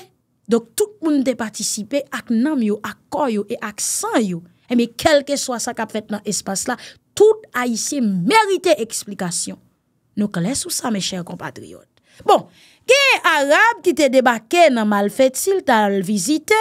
[SPEAKER 1] dok tout moun de patisipe ak nam yo, ak kor yo, ak san yo, e eh, mi kelke swa sa ka pwet nan espas la, tout a isi merite eksplikasyon. Nou ke les ou sa, me chèr kompatriot. Bon, gen Arab ki te debake nan mal fèt sil, tan al vizite?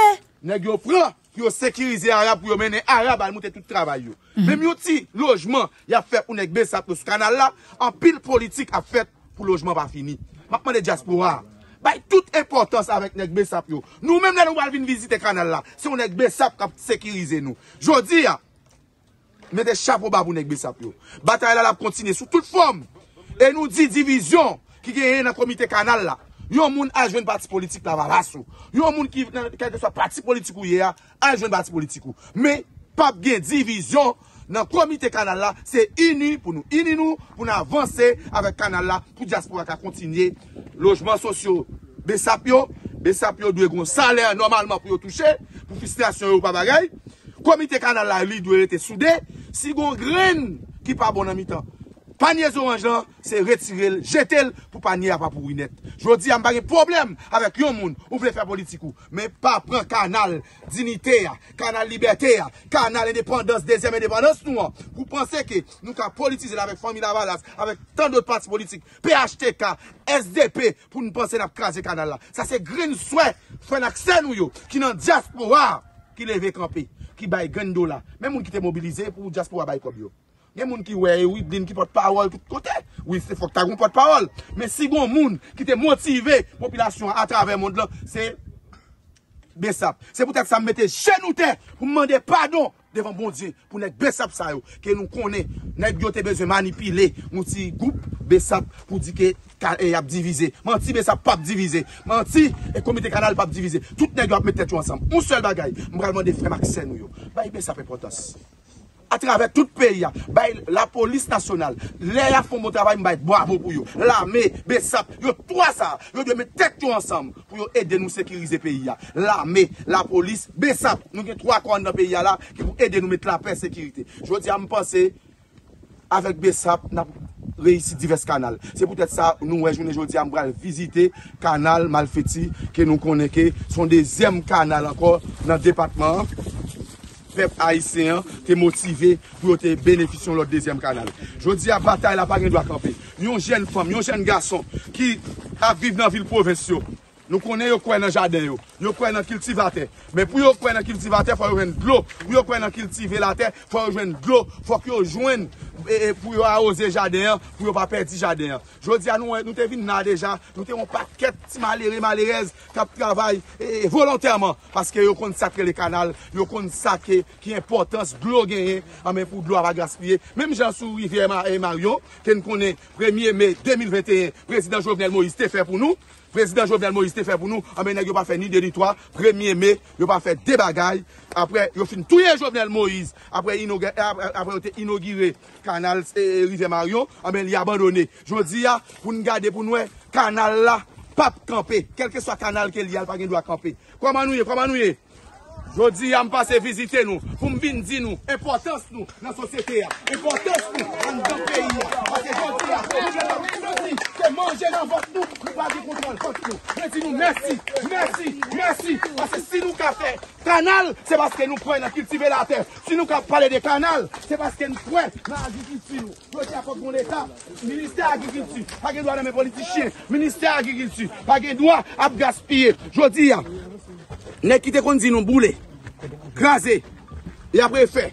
[SPEAKER 1] Nèk yo fran, yo sekirize Arab, yo menen Arab al moutè tout travay yo. Mèm yo ti, lojman,
[SPEAKER 3] ya fèt ou nèk bè sa pou sou kanal la, an pil politik a fèt pou lojman pa fini. Makman de diaspora a. Bay tout importans avèk nèk Besap yo. Nou mèm nè nou wav vin vizite kanal la. Se yon nèk Besap kap sekirize nou. Jodi ya. Mète chapo babou nèk Besap yo. Batay la la kontine sou tout form. E nou di divizyon. Ki genye nan komite kanal la. Yon moun anjwen bati politik la va rasou. Yon moun ki keke sa bati politik ou ye ya. Anjwen bati politik ou. Me pap gen divizyon. Nan komite kanal la, se inu pou nou inu nou pou nou avanse avèk kanal la pou diaspora ka kontinye lojman sosyo. Besapyo, besapyo dwe goun salè an normalman pou yo touche, pou fisteasyon yo pa bagay. Komite kanal la li dwe lete soude, si goun gren ki pa bon an mitan. Panyez oranj lan, se retirel, jetel, pou panye apapou inet. Jodi yon bagi problem avek yon moun, ou vle fè politikou. Men pa pran kanal, dinite ya, kanal liberté ya, kanal endepandans, dezyem endepandans nou an. Vou panse ke nou ka politize la vek famil avalas, avek tan dot pats politik, PHTK, SDP, pou nou panse nap krasye kanal la. Sa se grin souè, fwen akse nou yo, ki nan diaspora ki leve kampi, ki bay gendo la. Men moun ki te mobilize pou diaspora bay kob yo. Nè moun ki wè, wè blin ki potpawol tout kote, wè se fok tagoun potpawol. Mè sigon moun ki te motive, popilasyon bon eh, a travè moun lò, se besap. Se pou tèk sa mwete chenoute pou mwende padon devan bon diye pou nèk besap sa yo. Kè nou konè, nèk yo te bezwe manipile, mwenti goup besap pou dike e ap divize. Mwenti besap pa ap divize, mwenti e komite kanal pa ap divize. Tout nèk yo ap mwete chou ansam. Mwensel bagay, mwende frem akse nou yo. Bay besap e potos. A traver tout peyi ya, bay la polis nasyonal, le la foun mou travay m bayt, bravo pou yo. La me, besap, yo troa sa, yo de met tek tou ansam pou yo ede nou sekirize peyi ya. La me, la polis, besap, nou ke troa kwan nan peyi ya la ki pou ede nou met la pey sekirite. Jodi am pase, avek besap, nap reisi divers kanal. Se poutet sa, nou wejounen jodi am bral vizite kanal, mal feti, ke nou koneke, son dezem kanal akor nan departman, pep aisyen, te motive pou yo te benefisyon lor dezyen kanal. Jodi a batay la pa gen do akampi. Yon jen fom, yon jen gason ki a viv nan vil povensyo, Nou konen yon kwen nan jaden yo, yon kwen nan kiltivate. Men pou yon kwen nan kiltivate, fwa yon jwen blou. Pou yon kwen nan kiltive la te, fwa yon jwen blou. Fwa ki yon jwen e, e, pou yon arose jaden, pou yon pa perdi jaden. Jodia nou te vin nan deja, nou te yon paket malere, malerez, tap travay e, volantèman, paske yon kon sakre le kanal, yon kon sakre ki importans blou genye, amen pou blou ava gaspye. Menm jansou Rivière et Marion, ken konen 1er me 2021, Prezident Jovenel Moïse te fè pou nou, Prezident Jovenel Moïse te fè pou nou, amè ah, nèk yo pa fè ni 2, 3, 1er me, yo pa fè de bagay, apre yo fin touye Jovenel Moïse, apre yo te inogire kanal eh, eh, Rive Mario, amè ah, li abandonè. Jodi ya, ah, pou n'gade pou nouè, kanal eh, la, pap kampe, kelke sa kanal ke li al pa gen dwa kampe. Kwa man nouye, kwa man nouye? Jodi yam pase vizite nou, pou mbin di nou, impotans nou nan sosete ya, impotans nou nan dan peyi ya, mwen se josi a, se mwen jenan, se mwen jenan vote nou, nou bagi kontrol, mwen si nou mersi, mersi, mersi, mwen se si nou ka fe kanal, se baske nou pre nan kiltive la ter, si nou ka pale de kanal, se baske nou pre nan agi gilsi nou, mwen se a pokon letan, minister agi gilsi, agi dwa reme politikien, minister agi gilsi, agi dwa ap gaspye, jodi yam, Ne kite kon di nou boule, graze, e apre fe.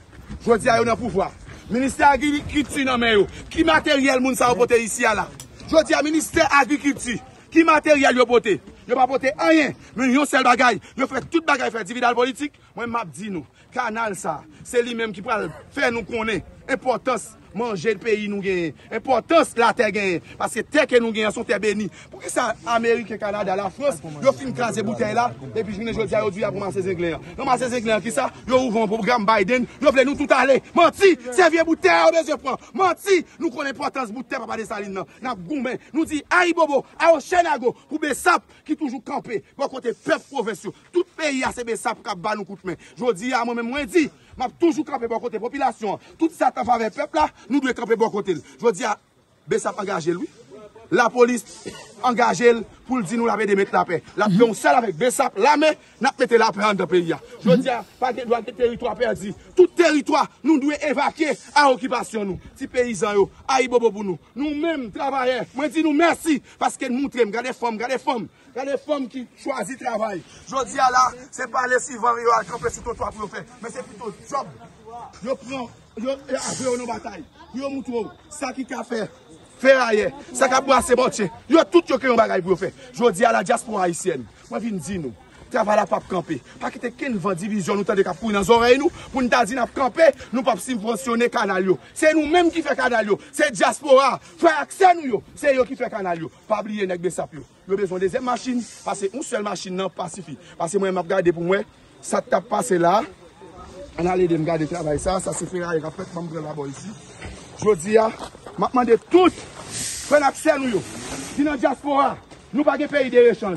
[SPEAKER 3] Jwa di a yon apou fwa, minister agri kiti nan men yo, ki materyel moun sa apote isi a la. Jwa di a minister agri kiti, ki materyel yon apote. Yon apote anyen, men yon sel bagay, yon fwe tout bagay fwe dividal politik. Mwen map di nou, kanal sa, se li menm ki pral fwe nou konen, e potos. Mange de peyi nou genye. Importans la te genye. Paske te ke nou genye sou te beni. Pou ki sa Amerike, Kanada, la Frans, yo fin krasi bouten la, depi jine jodi a yo diya pou mase zenglen ya. Mase zenglen ki sa, yo ouvan pou gram Biden, yo vle nou tout ale. Manti, se vye bouten a yo bezye pran. Manti, nou kon importans bouten pa pa de salin nan. Nan goun men. Nou di, a yi bobo, a yon chen a go. Pou besap ki toujou kampe. Bo kote pep profesyon. Tout peyi a se besap kap ba nou koutmen. Jodi a, mwen men mwen di. M ap toujou krepe bo kote popilasyon. Touti satan fave pepla, nou dwe bon krepe bo kote. Jou diya, Besap angaje lwi. La polis, angaje l, pou l di nou la pe mhm. mhm. de mette la pe. La pe yon sel avek Besap, la me, na pete la pe an de pe ya. Jou diya, pa gen doan de teritwa perdi. Tout teritwa, nou dwe evake a okibasyon nou. Ti perizan yo, a i bo bo bo nou. Nou men trabaye, mwen di nou mersi. Paske moun trem, gade fom, gade fom. Ya le fom ki chwazi travay. Jodi ala, se pa lesi van ryo akampe sito to apou yo fe. Men se pito job. Yo pran, yo e avyo yon batay. Yo moutro, sa ki ka fe. Fe raye, sa ka pwa se bote. Yo tout yo kre yon bagay pou yo fe. Jodi ala, jas pou an aisyen. Wav in di nou. Traval ap ap kampe. Pakite ken van divizyon nou tan de kap kou nan zorey nou. Poun ta zin ap kampe. Nou pap simprosyonen kanal yo. Se nou menm ki fe kanal yo. Se diaspora. Fren aksen nou yo. Se yo ki fe kanal yo. Pabliye nèk besap yo. Yo bezon de zem machin. Pase un sel machin nan pasifi. Pase mwen map gade pou mwen. Sa tap pase la. An ale de m gade traval sa. Sa se fer a yon. Afet mam gre la bo yisi. Jou di ya. Map mande tout. Fren aksen nou yo. Zinan diaspora. Nou bagi pe ide rechon.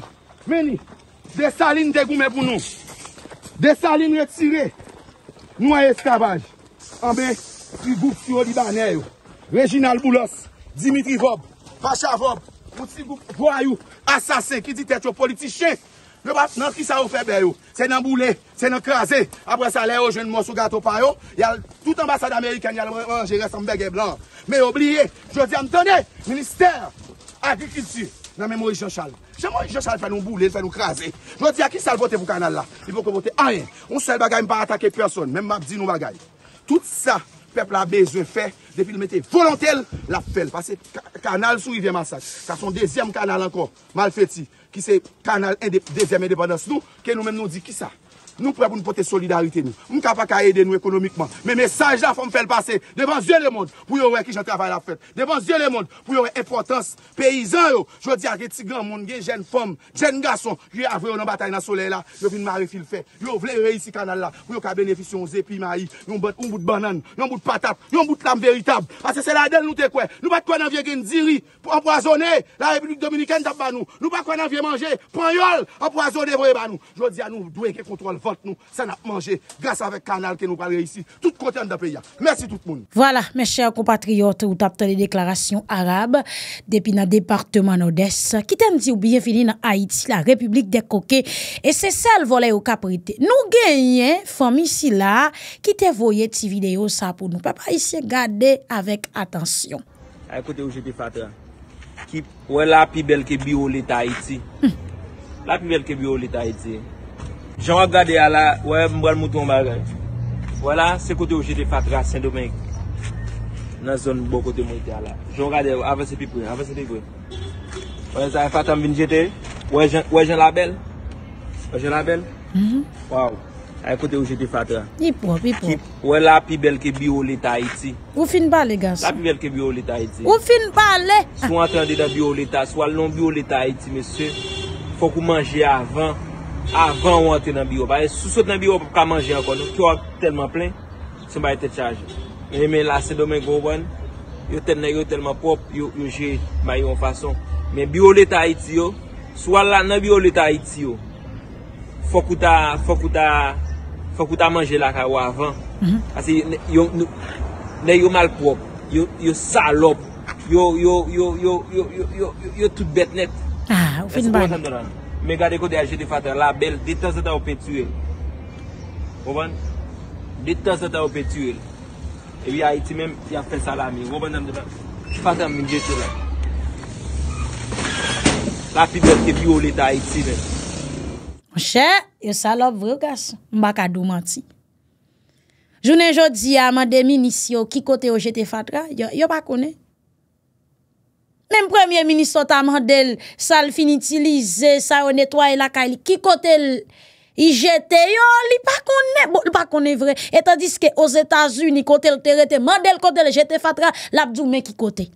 [SPEAKER 3] Meni Desaline degoume bunou, desaline retire, nou a eskavaj, anbe yi goup siro libanè yo, Reginald Boulos, Dimitri Vob, Pacha Vob, mouti goup vwayou, asasen ki di tet yo politiche, yo bat nan ki sa ou febe yo, se nan boule, se nan kaze, apre sa le yo jen mous ou gato payo, yal tout ambasade Amerikan yal anje resan mbege blan, me oubliye, jodi an tonne, minister, agri kilti, nan memori joshal, Se mwen jò sal fè nou boule, fè nou krasè. Jò di a ki sal votè vou kanal la? I vò kè votè a yè. On sel bagay mpa atake person. Mèm map di nou bagay. Tout sa, peple a bezè fè de pi l metè volantèl la fèl. Pase kanal sou i vèman saj. Sa son dezyèm kanal ankon, mal fèti. Ki se kanal dezyèm indépandans nou. Ke nou mèm nou di ki sa. Nou pouè pou nou pote solidarite nou Mwen kapak a yede nou ekonomikman Mwen mesaj la pou mwen fèl pase Devan zye le moun pou yon wè ki jen travèl ap fèt Devan zye le moun pou yon wè epotans Peyizan yo Jodi a gen ti gran moun gen jen fòm Gen gason Yon vè yon an batay nan sole la Yon vè yon marifil fè Yon vè yon rey si kanal la Pou yon ka benefisyon zépi ma yi Yon bote un bout banan Yon bote patat Yon bote lam veritab Ase se la den nou te kwe Nou bat kwen an vye gen ziri Pou an boazone nous, mangé grâce avec canal que nous ici, tout Merci tout le
[SPEAKER 1] Voilà, mes chers compatriotes, vous tapez les déclarations arabes depuis le département nord-est. Qui t'aime dit ou dans Haïti, la République des coquets, et c'est ça le volet au caprité. Nous gagnons, famille ici là, qui t'a voyé cette vidéo ça pour nous. Papa ici, regardez avec attention.
[SPEAKER 4] Ah, écoutez où j'étais fatra. Qui, est la plus belle que bio l'État Haïti. Hum. La plus belle que bio l'État Haïti. Jan wak gade a la, wè mwen mwen mouton mwen bagay. Wè la, se kote ou jete fatra, sèndou menk. Nan zon mwen bo kote mwen ite a la. Jan wak gade, avese pi pou. Wè zan, e fata mwen jete. Wè jen la bel. Wè jen la bel. Wè mhm. e kote ou jete fatra.
[SPEAKER 1] Wè
[SPEAKER 4] la pi bel ke bi ou leta iti.
[SPEAKER 1] Ou fin balè gase? La pi
[SPEAKER 4] bel ke bi ou leta iti. Ou
[SPEAKER 1] fin balè?
[SPEAKER 4] Sou an trande da bi ou leta. Sou al non bi ou leta iti, mese. Fok ou manje avan. avan ou ante nan biyo. Sousot nan biyo pou ka manje akon, kyo a telman plen, seman te chaje. Men men lase do men gowan, yo ten nan yo telman pop, yo je mayon fason. Men biyo leta iti yo, swal la nan biyo leta iti yo, fok ou ta manje la kawa avan. Asi, nen yo mal pop, yo salop, yo tout bet net.
[SPEAKER 1] A, ah, ou fin ban.
[SPEAKER 4] Mwen gade kote a jeti fatra, la bel deta zeta ou petu el. Ouwen, deta zeta ou petu el. E wye wi Haiti men, ya fè salami. Ouwen nan mwen, fatan mwen jeti lè. La pi bel kepi ou leta Haiti men.
[SPEAKER 1] Mwen chè, yo salop vre ou gas, mbakadou manti. Jounen jodi, a man deminisi yo ki kote o jeti fatra, yo pa konen. Mem Premier Ministre ta mandel, sa l finitilize, sa o netwaye la ka, li ki kote l jete, yo li pa kone, li pa kone vre, etan diske o Zeta Zuni kote l terete, mandel kote l jete fatra, la bdou me ki kote.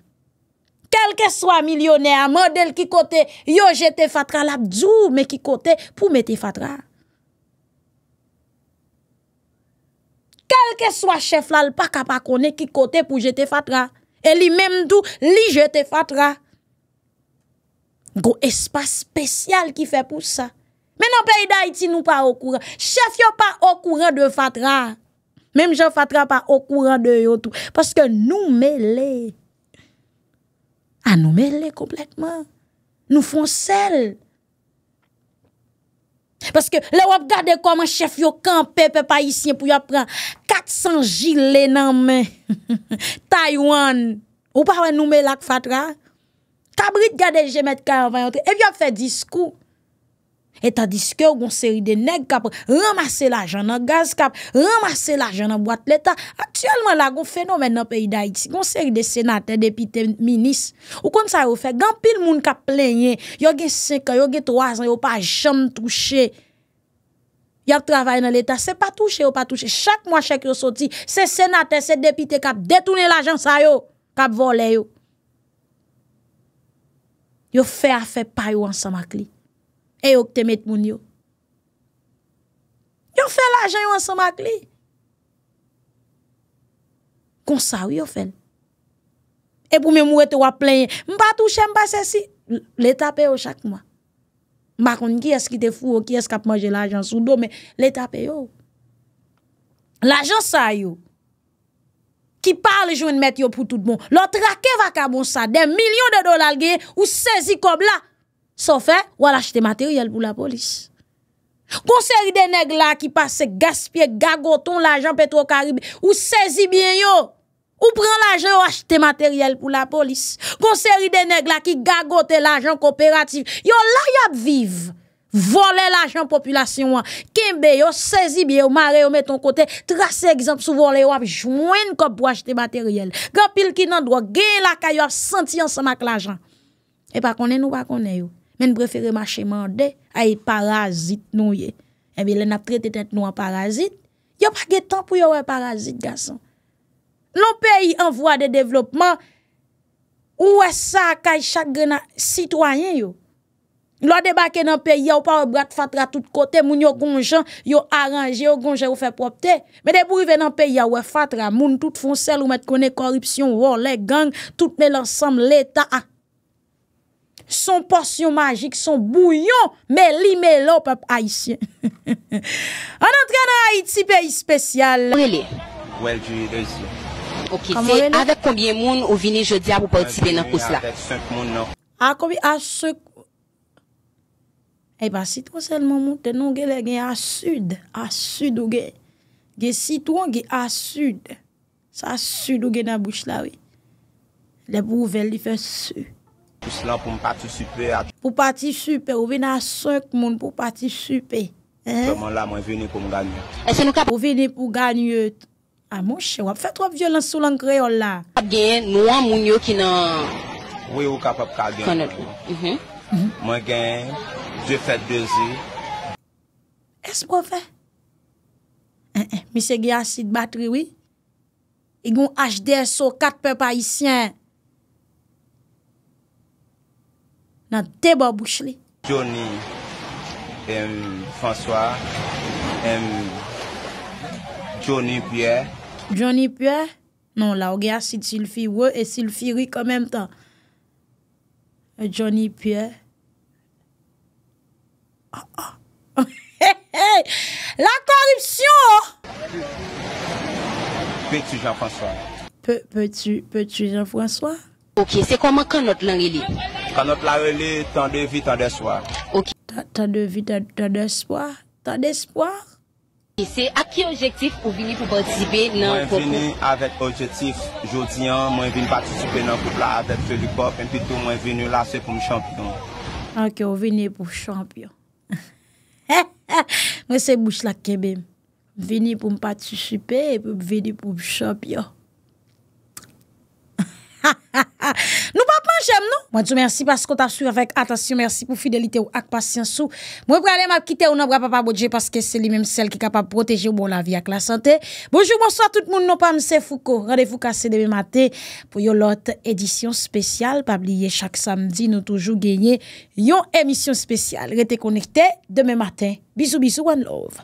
[SPEAKER 1] Kelke swa milyonè a mandel ki kote, yo jete fatra, la bdou me ki kote pou mete fatra. Kelke swa cheflal pa ka pa kone ki kote pou jete fatra. E li menm tou, li je te fatra. Gou espas spesyal ki fe pou sa. Men an pey da iti nou pa okouran. Chef yo pa okouran de fatra. Menm je fatra pa okouran de yo tou. Paske nou mele. A nou mele komplekman. Nou fon sel. Paske le wap gade koman chef yo kampe pe pa isyen pou yo pran. 400 jil le nan men. Taywan. Ou pa wè noume lak fatra? Kabrit gade jemèt kaman yon tre. Ev yo fè diskou. Etadiske ou gonseri de neg kap, ramase la janan gaz kap, ramase la janan boate leta, aktiyonman la goun fenomen nan peyi da iti, gonseri de senate, depite, minis, ou kon sa yo fe, gampil moun kap plenye, yoge seka, yoge toazan, yo pa jam touche, yoge travaye nan leta, se pa touche, yo pa touche, chak mwa chek yo soti, se senate, se depite kap, detounen la jan sa yo, kap vole yo. Yo fe a fe pa yo ansamak li. E yo k temet moun yo. Yo fè l'ajan yo an sa mak li. Kon sa yo fèn. E pou mè mou ete wap plènye. Mpa touche mpa sè si. Le tapè yo chak mwa. Mpa kon ki es ki te fou. Ki es kap manje l'ajan sou do. Le tapè yo. L'ajan sa yo. Ki par le joun met yo pou tout bon. Lò trake va ka bon sa. De milyon de dolar gen. Ou sezi kob la. Sò fè, wè l'achete materyèl pou la polis. Kon seri de neg la ki pase gaspye, gagoton l'ajan petro karib, ou sezi bin yo, ou pren l'ajan wè achete materyèl pou la polis. Kon seri de neg la ki gagote l'ajan kooperatif, yo la yap viv, vole l'ajan populasyon wè. Kimbe yo sezi bin yo, mare yo meton kote, trase egzamp sou vole yo ap jwenn kop wè achete materyèl. Gopil ki nan do, gen la kayo ap senti ansama k l'ajan. E pa konen ou pa konen yo? Men prefere ma cheman de ay parazit nou ye. Ebe le nap trete tet nou an parazit. Yo pa ge tan pou yo wè parazit gason. Non pe yi an vwa de devlopman, ou wè sa akay chak gena sitwanyen yo. Lo de baken nan pe yi, yo pa wè brad fatra tout kote, moun yo gonjan, yo aranje, yo gonjan wè fè propte. Men de bou yi ven nan pe yi, yo wè fatra, moun tout fonsel, ou mèt konè koripsyon, wò lè gang, tout mè l'ansam, l'état ak. son porsyon magik, son bouyon, me li me lop ap aisyen. Anant gana a iti peyi spesyal. Mwen li?
[SPEAKER 4] Mwen li.
[SPEAKER 1] Ok, fe adek koubyen moun ou vini je di ap ou pa iti peyi nan kous la? Mwen
[SPEAKER 4] li adek 5 moun nan.
[SPEAKER 1] A koubyen asuk? E ba sitou sel moun moun tenon gen a sud. A sud ou gen. Gen sitou an gen a sud. Sa sud ou gen nan bouch la we. Le pouvel li fe sud. Pou pati supe, ou vene a sèk moun pou pati supe. Kèman la mwen vene pou ganyot. Ou vene pou ganyot. A ah, moun chè, wap fè trope violans sou lan kreyon la. Kèman gen nou an moun yo ki nan...
[SPEAKER 4] Ou e ou kapop kèman gen.
[SPEAKER 1] Kèman gen,
[SPEAKER 4] mwen gen, jè fèd de zi.
[SPEAKER 1] E se pou fè? E se gè asid batri wè? E goun HDSO kat pe pa isyen... dans deba
[SPEAKER 4] Johnny, François, Johnny Pierre.
[SPEAKER 1] Johnny Pierre, non là, regarde s'il et silfi we e un rik en même temps. Euh, Johnny Pierre. Ah ah. hey, hey, la corruption hein?
[SPEAKER 4] Petit Jean-François.
[SPEAKER 1] Peux-tu, petit Jean-François? Ok, se koman kan not lan rele?
[SPEAKER 4] Kan not lan rele, tan de vi, tan de swa.
[SPEAKER 1] Ok. Tan de vi, tan de swa? Tan de swa? Se akye ojektif pou vini pou bansibe nan koup la? Mwen vini
[SPEAKER 4] avet ojektif jodiyan, mwen vini patisipe nan koup la avet jelik bop, en pito mwen vini lase pou mchampyon.
[SPEAKER 1] Ok, mwen vini pou mchampyon. He, he, mwen se mbouch la kebem. Vini pou m patisipe, vini pou mchampyon. Ha, ha, ha, nou papman jèm nou. Mwen djou mersi pas kon ta sou avèk. Atasyon mersi pou fidelite ou ak pasyansou. Mwen pralè m ap kite ou nan bra papman bo dje paske se li mèm sel ki kapap proteje ou bon la vi ak la sante. Bonjou, monswa, tout moun nou pan mse fouko. Radevou kase demè matè pou yon lot edisyon spesyal pabliye chak samdi nou toujou genye yon emisyon spesyal. Rete konekte demè matè. Bizou, bizou, wan love.